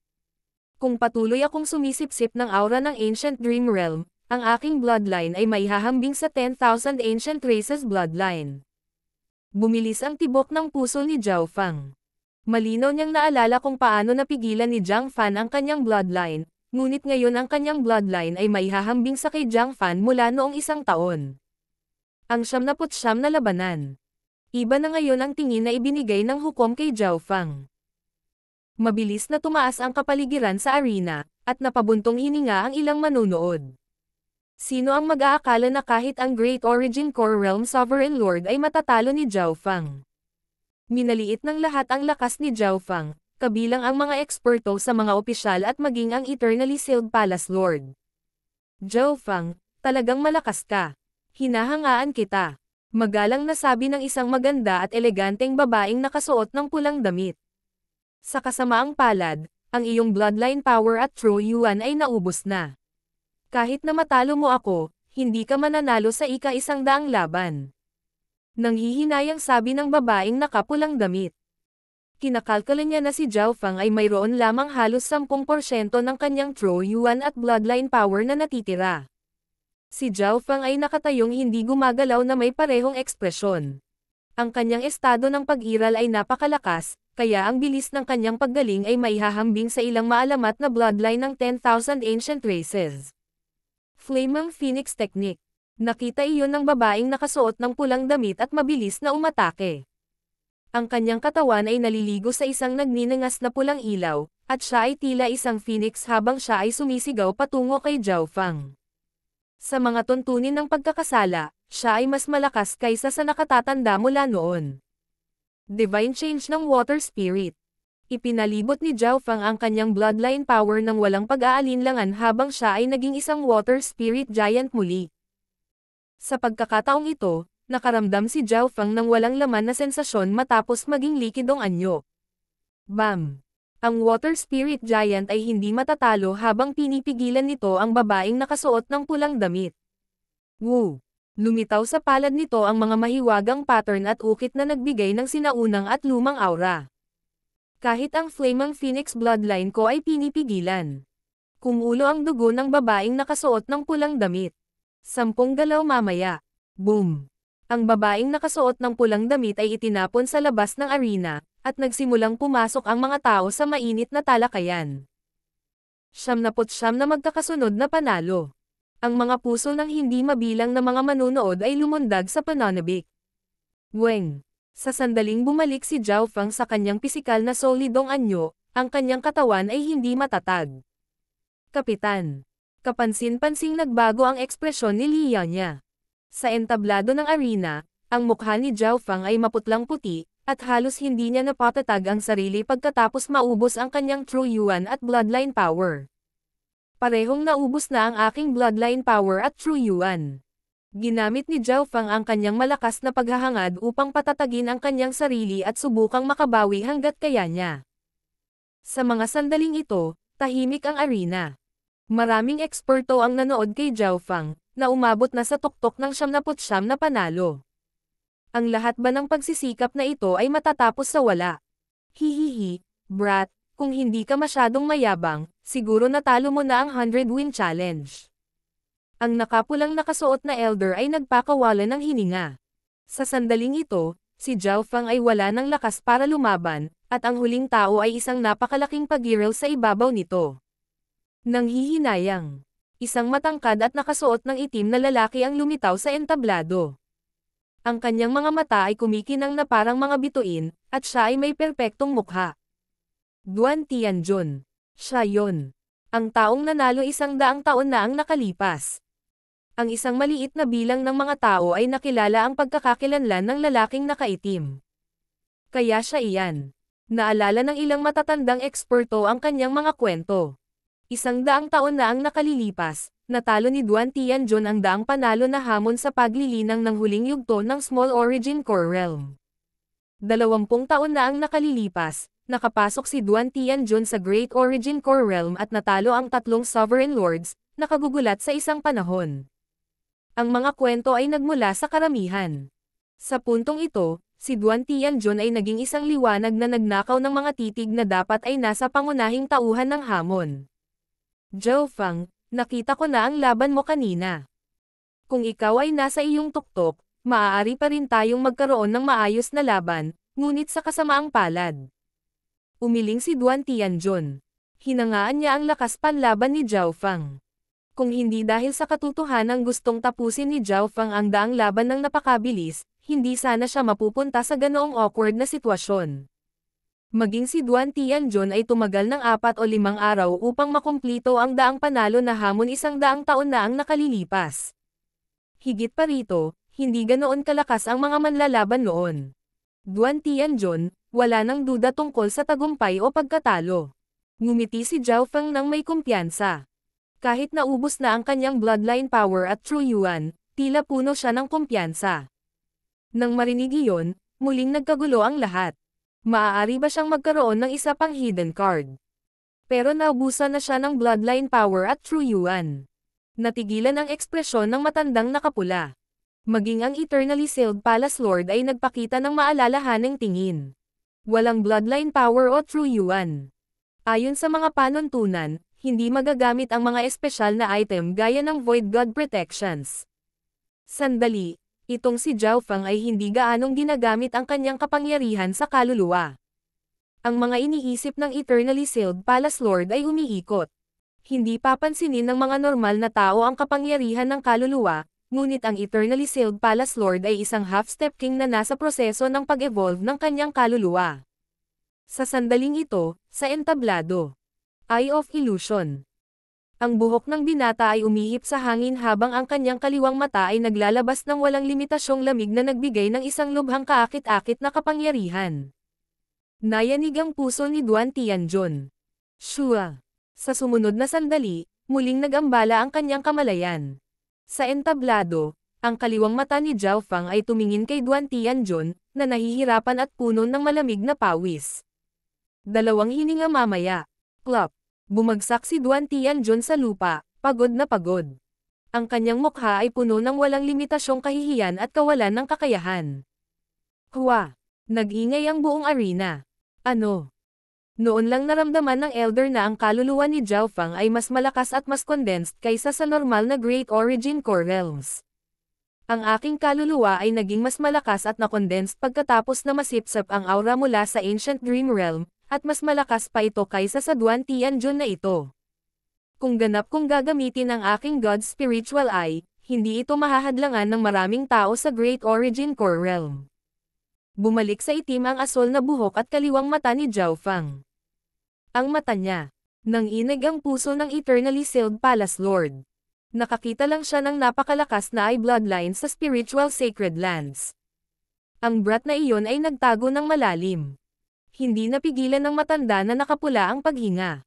Kung patuloy akong sumisipsip ng aura ng Ancient Dream Realm, ang aking bloodline ay maihahambing sa 10,000 ancient races bloodline. Bumilis ang tibok ng puso ni Zhao Fang. Malinaw niyang naalala kung paano napigilan ni Jiang Fan ang kanyang bloodline, ngunit ngayon ang kanyang bloodline ay maihahambing sa kay Jiang Fan mula noong isang taon. Ang siyam na putsyam na labanan. Iba na ngayon ang tingin na ibinigay ng hukom kay Zhao Fang. Mabilis na tumaas ang kapaligiran sa arena, at napabuntong hininga ang ilang manunood. Sino ang mag-aakala na kahit ang Great Origin Core Realm Sovereign Lord ay matatalo ni Zhao Fang? Minaliit ng lahat ang lakas ni Zhao Fang, kabilang ang mga eksperto sa mga opisyal at maging ang Eternally Sealed Palace Lord. Zhao Fang, talagang malakas ka. Hinahangaan kita. Magalang na sabi ng isang maganda at eleganteng babaeng nakasuot ng pulang damit. Sa kasamaang palad, ang iyong bloodline power at true yuan ay naubos na. Kahit na matalo mo ako, hindi ka mananalo sa ika-isang daang laban. Nanghihinayang sabi ng babaeng nakapulang damit. Kinakalkala niya na si Zhao Fang ay mayroon lamang halos 10% ng kanyang Tro Yuan at Bloodline Power na natitira. Si Zhao Fang ay nakatayong hindi gumagalaw na may parehong ekspresyon. Ang kanyang estado ng pag-iral ay napakalakas, kaya ang bilis ng kanyang paggaling ay maihahambing sa ilang maalamat na bloodline ng 10,000 ancient races. Flaming Phoenix Technique. Nakita iyon ng babaeng nakasuot ng pulang damit at mabilis na umatake. Ang kanyang katawan ay naliligo sa isang nagninangas na pulang ilaw, at siya ay tila isang phoenix habang siya ay sumisigaw patungo kay Zhao Fang. Sa mga tuntunin ng pagkakasala, siya ay mas malakas kaysa sa nakatatanda mula noon. Divine Change ng Water Spirit Ipinalibot ni Zhao Fang ang kanyang bloodline power ng walang pag-aalinlangan habang siya ay naging isang water spirit giant muli. Sa pagkakataong ito, nakaramdam si Zhao Fang ng walang laman na sensasyon matapos maging likidong anyo. Bam! Ang water spirit giant ay hindi matatalo habang pinipigilan nito ang babaeng nakasuot ng pulang damit. Woo! Lumitaw sa palad nito ang mga mahiwagang pattern at ukit na nagbigay ng sinaunang at lumang aura. Kahit ang flamang Phoenix bloodline ko ay pinipigilan. Kumulo ang dugo ng babaeng nakasuot ng pulang damit. Sampung galaw mamaya. Boom! Ang babaeng nakasuot ng pulang damit ay itinapon sa labas ng arena, at nagsimulang pumasok ang mga tao sa mainit na talakayan. Siyam na put siyam na magkakasunod na panalo. Ang mga puso ng hindi mabilang na mga manunood ay lumundag sa pananabik. Weng! Sa sandaling bumalik si Zhao Fang sa kanyang pisikal na solidong anyo, ang kanyang katawan ay hindi matatag. Kapitan. Kapansin-pansing nagbago ang ekspresyon ni Liya niya. Sa entablado ng arena, ang mukha ni Zhao Fang ay maputlang puti, at halos hindi niya napatatag ang sarili pagkatapos maubos ang kanyang True Yuan at Bloodline Power. Parehong naubos na ang aking Bloodline Power at True Yuan. Ginamit ni Zhao Fang ang kanyang malakas na paghahangad upang patatagin ang kanyang sarili at subukang makabawi hanggat kaya niya. Sa mga sandaling ito, tahimik ang arena. Maraming eksperto ang nanood kay Zhao Fang, na umabot na sa tuktok ng siyam na putsyam na panalo. Ang lahat ba ng pagsisikap na ito ay matatapos sa wala? Hihihi, brat, kung hindi ka masyadong mayabang, siguro natalo mo na ang 100 win challenge ang nakapulang nakasuot na elder ay nagpakawala ng hininga. Sa sandaling ito, si Zhao Fang ay wala ng lakas para lumaban, at ang huling tao ay isang napakalaking pagiraw sa ibabaw nito. Nang hihinayang, isang matangkad at nakasuot ng itim na lalaki ang lumitaw sa entablado. Ang kanyang mga mata ay kumikinang na parang mga bituin, at siya ay may perpektong mukha. Duan Tianjun. Siya yon. Ang taong nanalo isang daang taon na ang nakalipas ang isang maliit na bilang ng mga tao ay nakilala ang pagkakakilanlan ng lalaking nakaitim. Kaya siya iyan. Naalala ng ilang matatandang eksperto ang kanyang mga kwento. Isang daang taon na ang nakalilipas, natalo ni Duan Tianjun ang daang panalo na hamon sa paglilinang ng huling yugto ng Small Origin Core Realm. Dalawampung taon na ang nakalilipas, nakapasok si Duan Tianjun sa Great Origin Core Realm at natalo ang tatlong Sovereign Lords, nakagugulat sa isang panahon. Ang mga kwento ay nagmula sa karamihan. Sa puntong ito, si Duan Tianjun ay naging isang liwanag na nagnakaw ng mga titig na dapat ay nasa pangunahing tauhan ng hamon. Zhao Fang, nakita ko na ang laban mo kanina. Kung ikaw ay nasa iyong tuktok, maaari pa rin tayong magkaroon ng maayos na laban, ngunit sa kasamaang palad. Umiling si Duan Tianjun. Hinangaan niya ang lakas panlaban ni Zhao Fang. Kung hindi dahil sa katutuhanang gustong tapusin ni Zhao Fang ang daang laban ng napakabilis, hindi sana siya mapupunta sa ganoong awkward na sitwasyon. Maging si Duan Tianjun ay tumagal ng apat o limang araw upang makumplito ang daang panalo na hamon isang daang taon na ang nakalilipas. Higit pa rito, hindi ganoon kalakas ang mga manlalaban noon. Duan Tianjun, wala nang duda tungkol sa tagumpay o pagkatalo. Ngumiti si Zhao Fang nang may kumpiyansa. Kahit na naubos na ang kanyang bloodline power at True Yuan, tila puno siya ng kumpiyansa. Nang marinig iyon, muling nagkagulo ang lahat. Maaari ba siyang magkaroon ng isa pang hidden card? Pero naubusan na siya ng bloodline power at True Yuan. Natigilan ang ekspresyon ng matandang nakapula. Maging ang Eternally Sealed Palace Lord ay nagpakita ng maalalahaning tingin. Walang bloodline power o True Yuan. Ayon sa mga panuntunan, hindi magagamit ang mga espesyal na item gaya ng Void God Protections. Sandali, itong si Zhao Fang ay hindi gaanong ginagamit ang kanyang kapangyarihan sa kaluluwa. Ang mga iniisip ng Eternally Sealed Palace Lord ay umiikot. Hindi papansinin ng mga normal na tao ang kapangyarihan ng kaluluwa, ngunit ang Eternally Sealed Palace Lord ay isang half-step king na nasa proseso ng pag-evolve ng kanyang kaluluwa. Sa sandaling ito, sa entablado. Eye of Illusion. Ang buhok ng binata ay umihip sa hangin habang ang kanyang kaliwang mata ay naglalabas ng walang limitasyong lamig na nagbigay ng isang lubhang kaakit-akit na kapangyarihan. Nayanig ang puso ni Duan Tianjun. Shua. Sa sumunod na sandali, muling nagambala ang kanyang kamalayan. Sa entablado, ang kaliwang mata ni Zhao Fang ay tumingin kay Duan Tianjun, na nahihirapan at puno ng malamig na pawis. Dalawang hininga mamaya. Klop. Bumagsak si Duan Tianjun sa lupa, pagod na pagod. Ang kanyang mukha ay puno ng walang limitasyong kahihiyan at kawalan ng kakayahan. Hua! Nag-ingay ang buong arena. Ano? Noon lang naramdaman ng elder na ang kaluluwa ni Zhao Fang ay mas malakas at mas condensed kaysa sa normal na Great Origin Core Realms. Ang aking kaluluwa ay naging mas malakas at na-condensed pagkatapos na masipsap ang aura mula sa Ancient Dream Realm, at mas malakas pa ito kaysa sa Duan Tianjun na ito. Kung ganap kong gagamitin ang aking God's Spiritual Eye, hindi ito mahahadlangan ng maraming tao sa Great Origin Core Realm. Bumalik sa itim ang asol na buhok at kaliwang mata ni Zhao Fang. Ang mata niya, nang inig ang puso ng eternally sealed palace lord. Nakakita lang siya ng napakalakas na eye bloodline sa spiritual sacred lands. Ang brat na iyon ay nagtago ng malalim hindi napigilan ng matanda na nakapula ang paghinga.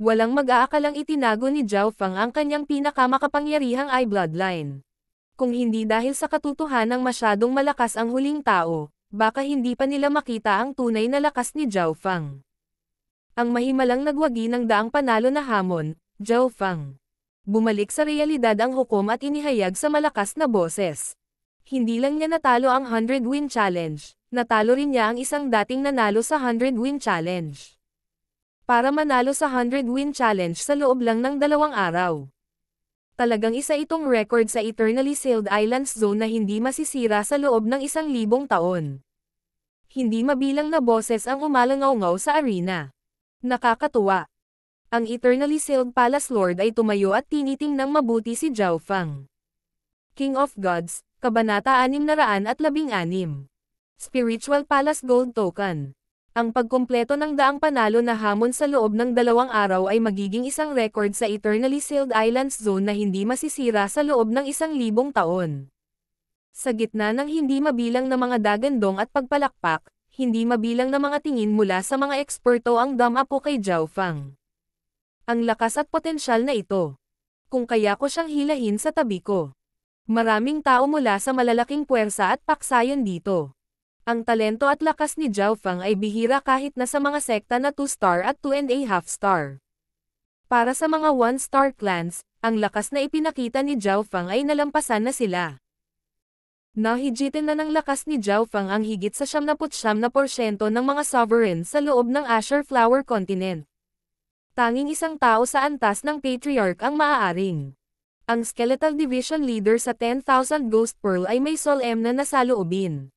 Walang mag-aakalang itinago ni Zhao Fang ang kanyang pinakamakapangyarihang eye bloodline. Kung hindi dahil sa katutuhanang masyadong malakas ang huling tao, baka hindi pa nila makita ang tunay na lakas ni Zhao Fang. Ang mahimalang nagwagi ng daang panalo na hamon, Zhao Fang. Bumalik sa realidad ang hukom at inihayag sa malakas na boses. Hindi lang niya natalo ang 100 win challenge, natalo rin niya ang isang dating nanalo sa 100-win challenge. Para manalo sa 100-win challenge sa loob lang ng dalawang araw. Talagang isa itong record sa Eternally Sealed Islands Zone na hindi masisira sa loob ng isang libong taon. Hindi mabilang na boses ang umalangaw ngaw sa arena. Nakakatuwa. Ang Eternally Sealed Palace Lord ay tumayo at tiniting ng mabuti si Zhao Fang. King of Gods, Kabanata 616 Spiritual Palace Gold Token. Ang pagkumpleto ng daang panalo na hamon sa loob ng dalawang araw ay magiging isang record sa Eternally Sealed Islands Zone na hindi masisira sa loob ng isang libong taon. Sa gitna ng hindi mabilang na mga dagandong at pagpalakpak, hindi mabilang na mga tingin mula sa mga eksperto ang damapo kay Zhao Fang. Ang lakas at potensyal na ito. Kung kaya ko siyang hilahin sa tabi ko. Maraming tao mula sa malalaking puwersa at paksayan dito. Ang talento at lakas ni Zhao Fang ay bihira kahit na sa mga sekta na 2-star at 2 and a half star. Para sa mga 1-star clans, ang lakas na ipinakita ni Zhao Fang ay nalampasan na sila. Nahigitin na ng lakas ni Zhao Fang ang higit sa 79% ng mga sovereign sa loob ng Asher Flower Continent. Tanging isang tao sa antas ng Patriarch ang maaaring. Ang Skeletal Division Leader sa 10,000 Ghost Pearl ay may M na nasaluobin.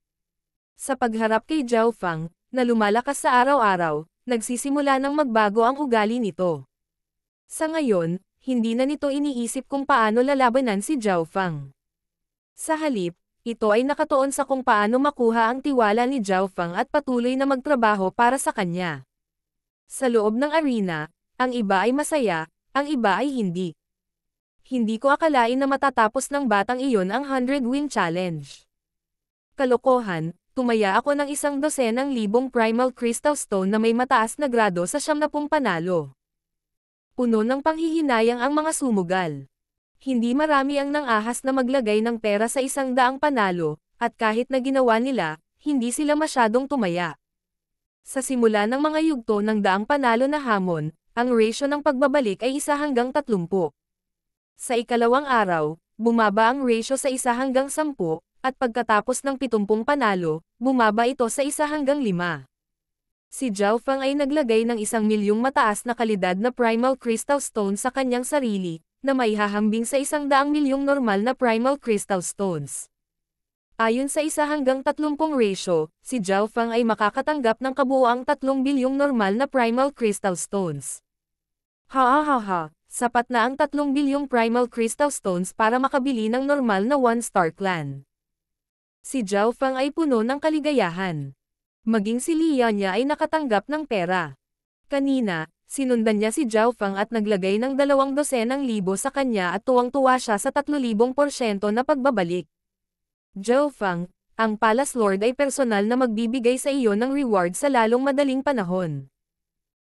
Sa pagharap kay Zhao Fang, na lumalakas sa araw-araw, nagsisimula ng magbago ang ugali nito. Sa ngayon, hindi na nito iniisip kung paano lalabanan si Zhao Fang. Sa halip, ito ay nakatuon sa kung paano makuha ang tiwala ni Zhao Fang at patuloy na magtrabaho para sa kanya. Sa loob ng arena, ang iba ay masaya, ang iba ay hindi. Hindi ko akalain na matatapos ng batang iyon ang 100 win challenge. Kalokohan, tumaya ako ng isang dosenang libong primal crystal stone na may mataas na grado sa siyam na pumpanalo. panalo. Puno ng panghihinayang ang mga sumugal. Hindi marami ang nangahas na maglagay ng pera sa isang daang panalo, at kahit na ginawa nila, hindi sila masyadong tumaya. Sa simula ng mga yugto ng daang panalo na hamon, ang ratio ng pagbabalik ay isa hanggang tatlumpo. Sa ikalawang araw, bumaba ang ratio sa isa hanggang sampu, at pagkatapos ng 70 panalo, bumaba ito sa isa hanggang lima. Si Zhao Fang ay naglagay ng isang milyong mataas na kalidad na Primal Crystal Stone sa kanyang sarili, na may hahambing sa isang daang milyong normal na Primal Crystal Stones. Ayon sa isa hanggang 30 ratio, si Zhao Fang ay makakatanggap ng kabuoang 3 bilyong normal na Primal Crystal Stones. Ha ha ha ha, sapat na ang 3 bilyong Primal Crystal Stones para makabili ng normal na 1-star clan si Zhao Fang ay puno ng kaligayahan. Maging si Liya niya ay nakatanggap ng pera. Kanina, sinundan niya si Zhao Fang at naglagay ng dalawang dosenang libo sa kanya at tuwang-tuwa siya sa 3,000% na pagbabalik. Zhao Fang, ang Palace Lord ay personal na magbibigay sa iyo ng reward sa lalong madaling panahon.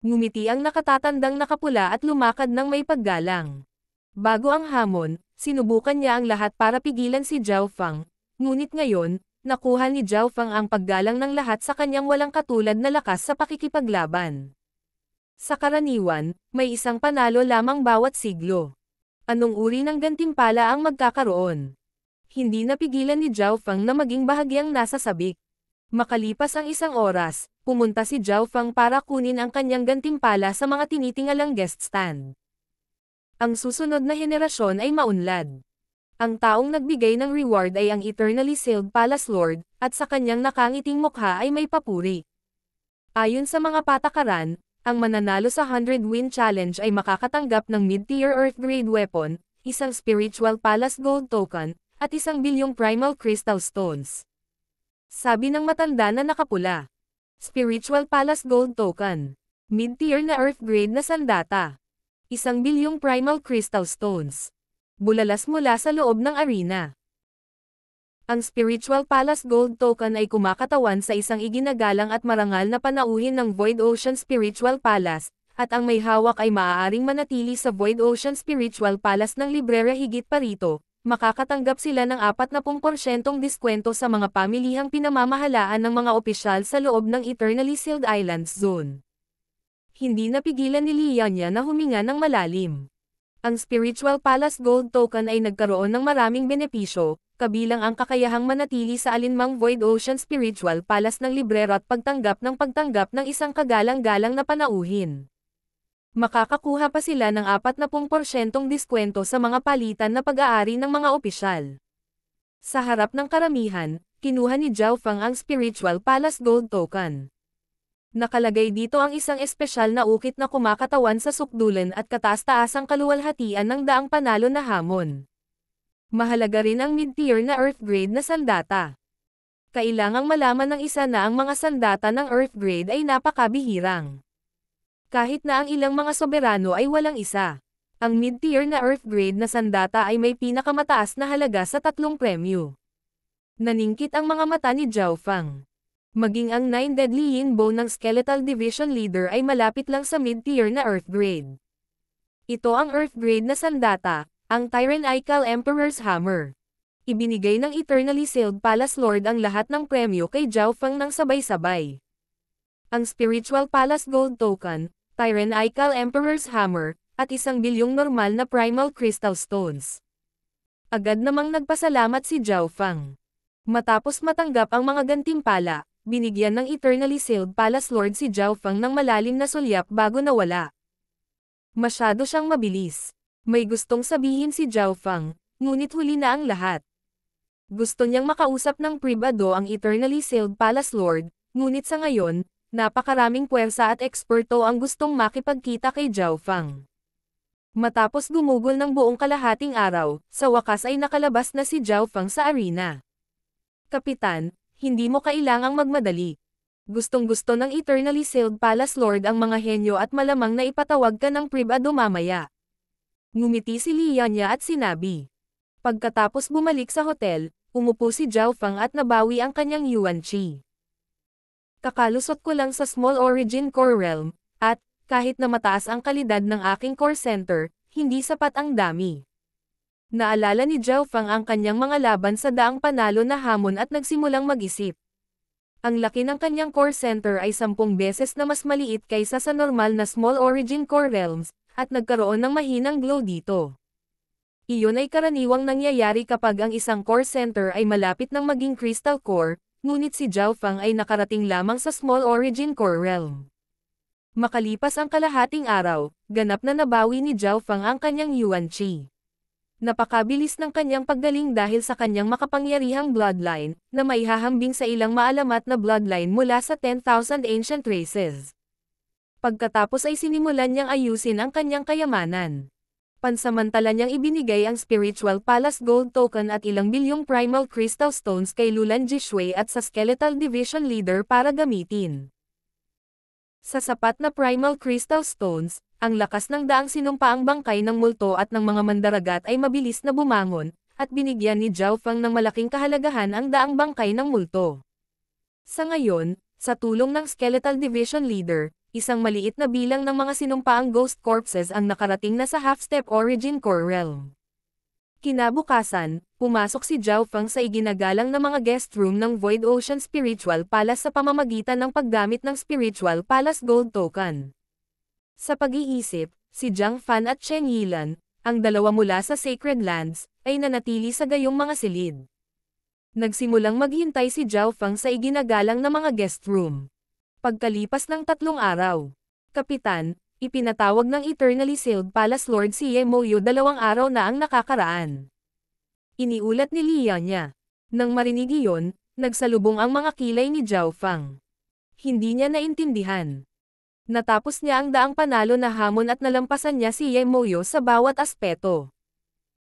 Ngumiti ang nakatatandang nakapula at lumakad ng may paggalang. Bago ang hamon, sinubukan niya ang lahat para pigilan si Zhao Fang, Ngunit ngayon, nakuha ni Zhao Fang ang paggalang ng lahat sa kanyang walang katulad na lakas sa pakikipaglaban. Sa karaniwan, may isang panalo lamang bawat siglo. Anong uri ng gantimpala ang magkakaroon? Hindi napigilan ni Zhao Fang na maging bahagyang nasa sabik. Makalipas ang isang oras, pumunta si Zhao Fang para kunin ang kanyang gantimpala sa mga tinitingalang guest stand. Ang susunod na henerasyon ay maunlad. Ang taong nagbigay ng reward ay ang eternally sealed palace lord, at sa kanyang nakangiting mukha ay may papuri. Ayon sa mga patakaran, ang mananalo sa 100 win challenge ay makakatanggap ng mid-tier earth grade weapon, isang spiritual palace gold token, at isang bilyong primal crystal stones. Sabi ng matanda na nakapula. Spiritual Palace Gold Token. Mid-tier na Earth Grade na Sandata. Isang bilyong Primal Crystal Stones bulalas mula sa loob ng arena. Ang Spiritual Palace Gold Token ay kumakatawan sa isang iginagalang at marangal na panauhin ng Void Ocean Spiritual Palace, at ang may hawak ay maaaring manatili sa Void Ocean Spiritual Palace ng librerya higit pa rito. Makakatanggap sila ng 40% diskwento sa mga pamilihang pinamamahalaan ng mga opisyal sa loob ng Eternally Sealed Islands Zone. Hindi napigilan ni Liyanya na huminga ng malalim. Ang Spiritual Palace Gold Token ay nagkaroon ng maraming benepisyo, kabilang ang kakayahang manatili sa alinmang Void Ocean Spiritual Palace ng librero at pagtanggap ng pagtanggap ng isang kagalang-galang na panauhin. Makakakuha pa sila ng 40% diskwento sa mga palitan na pag-aari ng mga opisyal. Sa harap ng karamihan, kinuha ni Zhao Fang ang Spiritual Palace Gold Token. Nakalagay dito ang isang espesyal na ukit na kumakatawan sa sukdulan at kataas-taasang kaluwalhatian ng daang panalo na hamon. Mahalaga rin ang mid-tier na earth grade na sandata. Kailangang malaman ng isa na ang mga sandata ng earth grade ay napakabihirang. Kahit na ang ilang mga soberano ay walang isa. Ang mid-tier na earth grade na sandata ay may pinakamataas na halaga sa tatlong premyo. Naningkit ang mga mata ni Zhao Fang. Maging ang 9 Deadly Yin Bow ng Skeletal Division Leader ay malapit lang sa mid-tier na Earth Grade. Ito ang Earth Grade na sandata, ang Tyrannical Emperor's Hammer. Ibinigay ng Eternally Sealed Palace Lord ang lahat ng premyo kay Zhao Fang ng sabay-sabay. Ang Spiritual Palace Gold Token, Tyrannical Emperor's Hammer, at isang bilyong normal na Primal Crystal Stones. Agad namang nagpasalamat si Zhao Fang. Matapos matanggap ang mga gantimpala, binigyan ng eternally sealed palace lord si Zhao Fang ng malalim na sulyap bago nawala. Masyado siyang mabilis. May gustong sabihin si Zhao Fang, ngunit huli na ang lahat. Gusto niyang makausap ng pribado ang eternally sealed palace lord, ngunit sa ngayon, napakaraming puwersa at eksperto ang gustong makipagkita kay Zhao Fang. Matapos gumugol ng buong kalahating araw, sa wakas ay nakalabas na si Zhao Fang sa arena. Kapitan, hindi mo kailangang magmadali. Gustong-gusto ng Eternally Sealed Palace Lord ang mga henyo at malamang na ipatawag ka ng pribado mamaya. Ngumiti si Lianya at sinabi. Pagkatapos bumalik sa hotel, umupo si Zhao Fang at nabawi ang kanyang Yuan Chi. Kakalusot ko lang sa Small Origin Core Realm, at, kahit na mataas ang kalidad ng aking core center, hindi sapat ang dami. Naalala ni Zhao Fang ang kanyang mga laban sa daang panalo na hamon at nagsimulang mag-isip. Ang laki ng kanyang core center ay sampung beses na mas maliit kaysa sa normal na small origin core realms, at nagkaroon ng mahinang glow dito. Iyon ay karaniwang nangyayari kapag ang isang core center ay malapit ng maging crystal core, ngunit si Zhao Fang ay nakarating lamang sa small origin core realm. Makalipas ang kalahating araw, ganap na nabawi ni Zhao Fang ang kanyang Yuan Qi. Napakabilis ng kanyang paggaling dahil sa kanyang makapangyarihang bloodline, na maihahambing sa ilang maalamat na bloodline mula sa 10,000 ancient races. Pagkatapos ay sinimulan niyang ayusin ang kanyang kayamanan. Pansamantala niyang ibinigay ang Spiritual Palace Gold Token at ilang bilyong Primal Crystal Stones kay Lulan Jishui at sa Skeletal Division Leader para gamitin. Sa sapat na primal crystal stones, ang lakas ng daang sinumpa ang bangkay ng multo at ng mga mandaragat ay mabilis na bumangon, at binigyan ni Zhao Fang ng malaking kahalagahan ang daang bangkay ng multo. Sa ngayon, sa tulong ng Skeletal Division Leader, isang maliit na bilang ng mga sinumpaang ghost corpses ang nakarating na sa half-step origin core realm. Kinabukasan, pumasok si Zhao Feng sa iginagalang na mga guest room ng Void Ocean Spiritual Palace sa pamamagitan ng paggamit ng Spiritual Palace Gold Token. Sa pag-iisip, si Jiang Fan at Chen Yilan, ang dalawa mula sa Sacred Lands, ay nanatili sa gayong mga silid. Nagsimulang maghintay si Zhao Feng sa iginagalang na mga guest room. Pagkalipas ng tatlong araw, Kapitan, ipinatawag ng Eternally Sealed Palace Lord si Yemoyo dalawang araw na ang nakakaraan. Iniulat ni Lia niya. Nang marinig iyon, nagsalubong ang mga kilay ni Zhao Fang. Hindi niya naintindihan. Natapos niya ang daang panalo na hamon at nalampasan niya si Yemoyo sa bawat aspeto.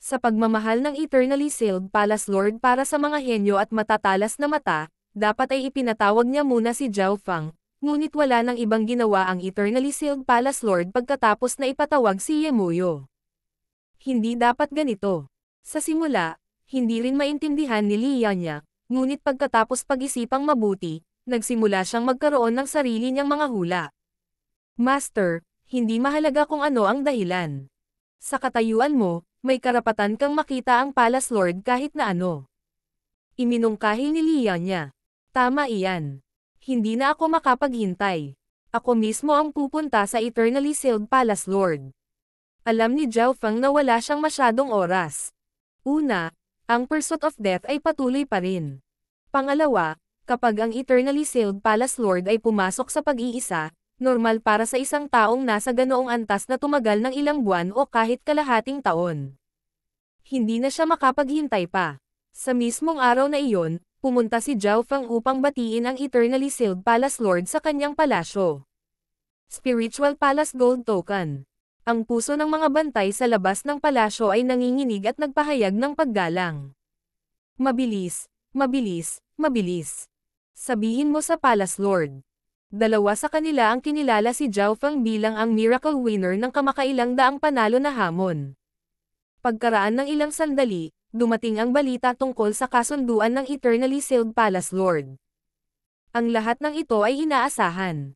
Sa pagmamahal ng Eternally Sealed Palace Lord para sa mga henyo at matatalas na mata, dapat ay ipinatawag niya muna si Zhao Fang, Ngunit wala nang ibang ginawa ang Eternally Sealed Palace Lord pagkatapos na ipatawag si Yemuyo. Hindi dapat ganito. Sa simula, hindi rin maintindihan ni Liyanyak, ngunit pagkatapos pag-isipang mabuti, nagsimula siyang magkaroon ng sarili niyang mga hula. Master, hindi mahalaga kung ano ang dahilan. Sa katayuan mo, may karapatan kang makita ang Palace Lord kahit na ano. Iminungkahi ni Lian niya. Tama iyan hindi na ako makapaghintay. Ako mismo ang pupunta sa Eternally Sealed Palace Lord. Alam ni Zhao Feng na wala siyang masyadong oras. Una, ang pursuit of death ay patuloy pa rin. Pangalawa, kapag ang Eternally Sealed Palace Lord ay pumasok sa pag-iisa, normal para sa isang taong nasa ganoong antas na tumagal ng ilang buwan o kahit kalahating taon. Hindi na siya makapaghintay pa. Sa mismong araw na iyon, pumunta si Zhao Feng upang batiin ang eternally sealed palace lord sa kanyang palasyo. Spiritual Palace Gold Token Ang puso ng mga bantay sa labas ng palasyo ay nanginginig at nagpahayag ng paggalang. Mabilis, mabilis, mabilis. Sabihin mo sa Palace Lord. Dalawa sa kanila ang kinilala si Zhao Feng bilang ang miracle winner ng kamakailang daang panalo na hamon. Pagkaraan ng ilang sandali, dumating ang balita tungkol sa kasunduan ng Eternally Sealed Palace Lord. Ang lahat ng ito ay inaasahan.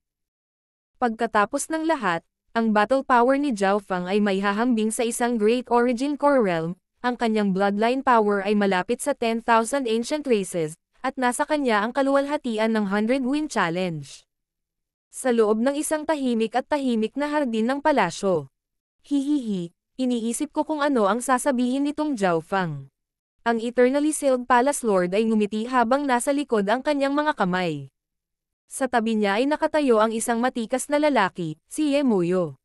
Pagkatapos ng lahat, ang battle power ni Zhao Fang ay may hahambing sa isang Great Origin Core Realm, ang kanyang bloodline power ay malapit sa 10,000 ancient races, at nasa kanya ang kaluwalhatian ng 100 win challenge. Sa loob ng isang tahimik at tahimik na hardin ng palasyo. Hihihi, Iniisip ko kung ano ang sasabihin nitong Zhao Fang. Ang eternally sealed palace lord ay ngumiti habang nasa likod ang kanyang mga kamay. Sa tabi niya ay nakatayo ang isang matikas na lalaki, si Ye Yemuyo.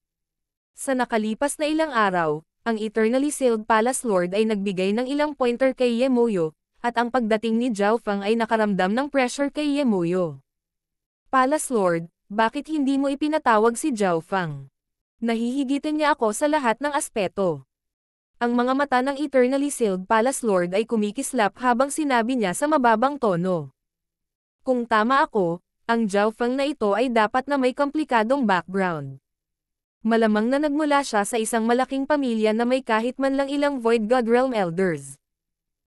Sa nakalipas na ilang araw, ang eternally sealed palace lord ay nagbigay ng ilang pointer kay Ye Yemuyo, at ang pagdating ni Zhao Fang ay nakaramdam ng pressure kay Ye Yemuyo. Palace Lord, bakit hindi mo ipinatawag si Zhao Fang? Nahihigitan niya ako sa lahat ng aspeto. Ang mga mata ng Eternally Sealed Palace Lord ay kumikislap habang sinabi niya sa mababang tono. Kung tama ako, ang Jiaofeng na ito ay dapat na may komplikadong background. Malamang na nagmula siya sa isang malaking pamilya na may kahit man lang ilang Void God Realm Elders.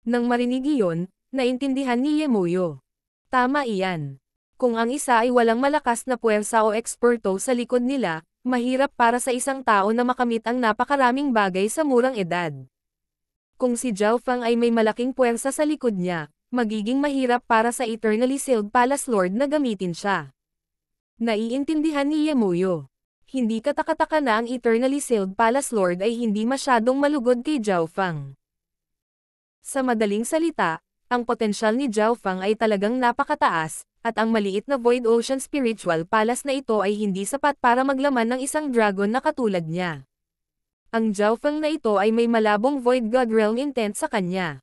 Nang marinig iyon, naintindihan ni Yemuyo. Tama iyan. Kung ang isa ay walang malakas na puwersa o eksperto sa likod nila, Mahirap para sa isang tao na makamit ang napakaraming bagay sa murang edad. Kung si Zhao Fang ay may malaking puwersa sa likod niya, magiging mahirap para sa Eternally Sealed Palace Lord na gamitin siya. Naiintindihan ni Yamuyo. Hindi katakataka na ang Eternally Sealed Palace Lord ay hindi masyadong malugod kay Zhao Fang. Sa madaling salita, ang potensyal ni Zhao Fang ay talagang napakataas, at ang maliit na Void Ocean Spiritual Palace na ito ay hindi sapat para maglaman ng isang dragon na katulad niya. Ang Zhao Fang na ito ay may malabong Void God Realm intent sa kanya.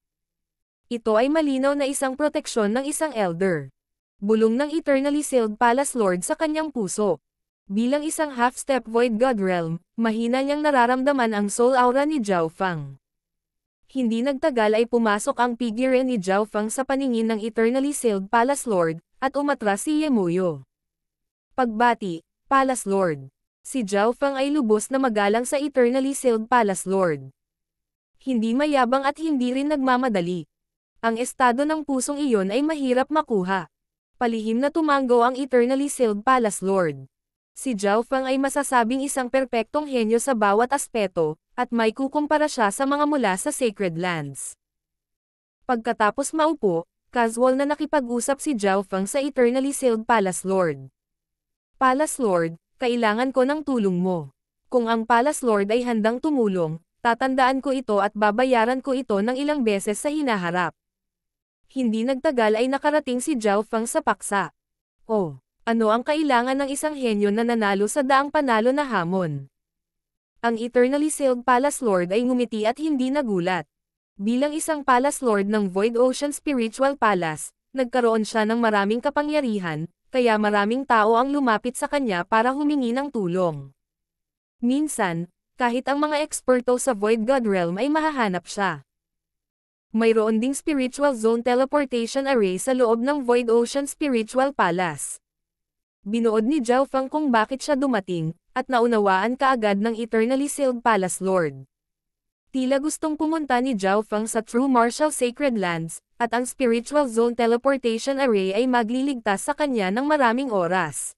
Ito ay malinaw na isang proteksyon ng isang elder. Bulong ng Eternally Sealed Palace Lord sa kanyang puso. Bilang isang half-step Void God Realm, mahina niyang nararamdaman ang soul aura ni Zhao Fang hindi nagtagal ay pumasok ang figure ni Zhao Fang sa paningin ng eternally sealed Palace Lord, at umatras si Yemuyo. Pagbati, Palace Lord. Si Zhao Fang ay lubos na magalang sa eternally sealed Palace Lord. Hindi mayabang at hindi rin nagmamadali. Ang estado ng pusong iyon ay mahirap makuha. Palihim na tumanggo ang eternally sealed Palace Lord. Si Zhao Fang ay masasabing isang perpektong henyo sa bawat aspeto, at may kukumpara siya sa mga mula sa Sacred Lands. Pagkatapos maupo, casual na nakipag-usap si Zhao Fang sa Eternally Sealed Palace Lord. Palace Lord, kailangan ko ng tulong mo. Kung ang Palace Lord ay handang tumulong, tatandaan ko ito at babayaran ko ito ng ilang beses sa hinaharap. Hindi nagtagal ay nakarating si Zhao Fang sa paksa. Oh, ano ang kailangan ng isang henyo na nanalo sa daang panalo na hamon? Ang eternally sealed Palace Lord ay ngumiti at hindi nagulat. Bilang isang Palace Lord ng Void Ocean Spiritual Palace, nagkaroon siya ng maraming kapangyarihan, kaya maraming tao ang lumapit sa kanya para humingi ng tulong. Minsan, kahit ang mga eksperto sa Void God Realm ay mahahanap siya. Mayroon ding Spiritual Zone Teleportation Array sa loob ng Void Ocean Spiritual Palace. Binuod ni Zhao Fang kung bakit siya dumating, at naunawaan kaagad ng eternally sealed palace lord. Tila gustong pumunta ni Zhao Fang sa True Martial Sacred Lands, at ang Spiritual Zone Teleportation Array ay magliligtas sa kanya ng maraming oras.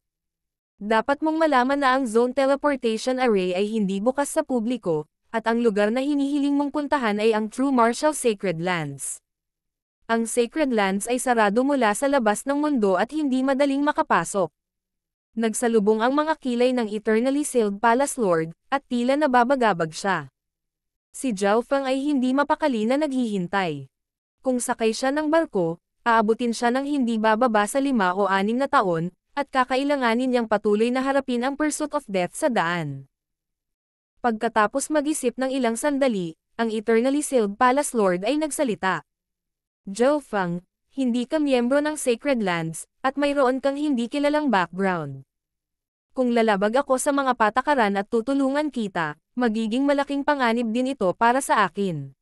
Dapat mong malaman na ang Zone Teleportation Array ay hindi bukas sa publiko, at ang lugar na hinihiling mong puntahan ay ang True Martial Sacred Lands. Ang Sacred Lands ay sarado mula sa labas ng mundo at hindi madaling makapasok nagsalubong ang mga kilay ng eternally sealed palace lord, at tila nababagabag siya. Si Zhao Feng ay hindi mapakali na naghihintay. Kung sakay siya ng barko, aabutin siya ng hindi bababa sa lima o anim na taon, at kakailanganin niyang patuloy na harapin ang pursuit of death sa daan. Pagkatapos mag-isip ng ilang sandali, ang eternally sealed palace lord ay nagsalita. Zhao Feng, hindi ka miyembro ng Sacred Lands, at mayroon kang hindi kilalang background. Kung lalabag ako sa mga patakaran at tutulungan kita, magiging malaking panganib din ito para sa akin.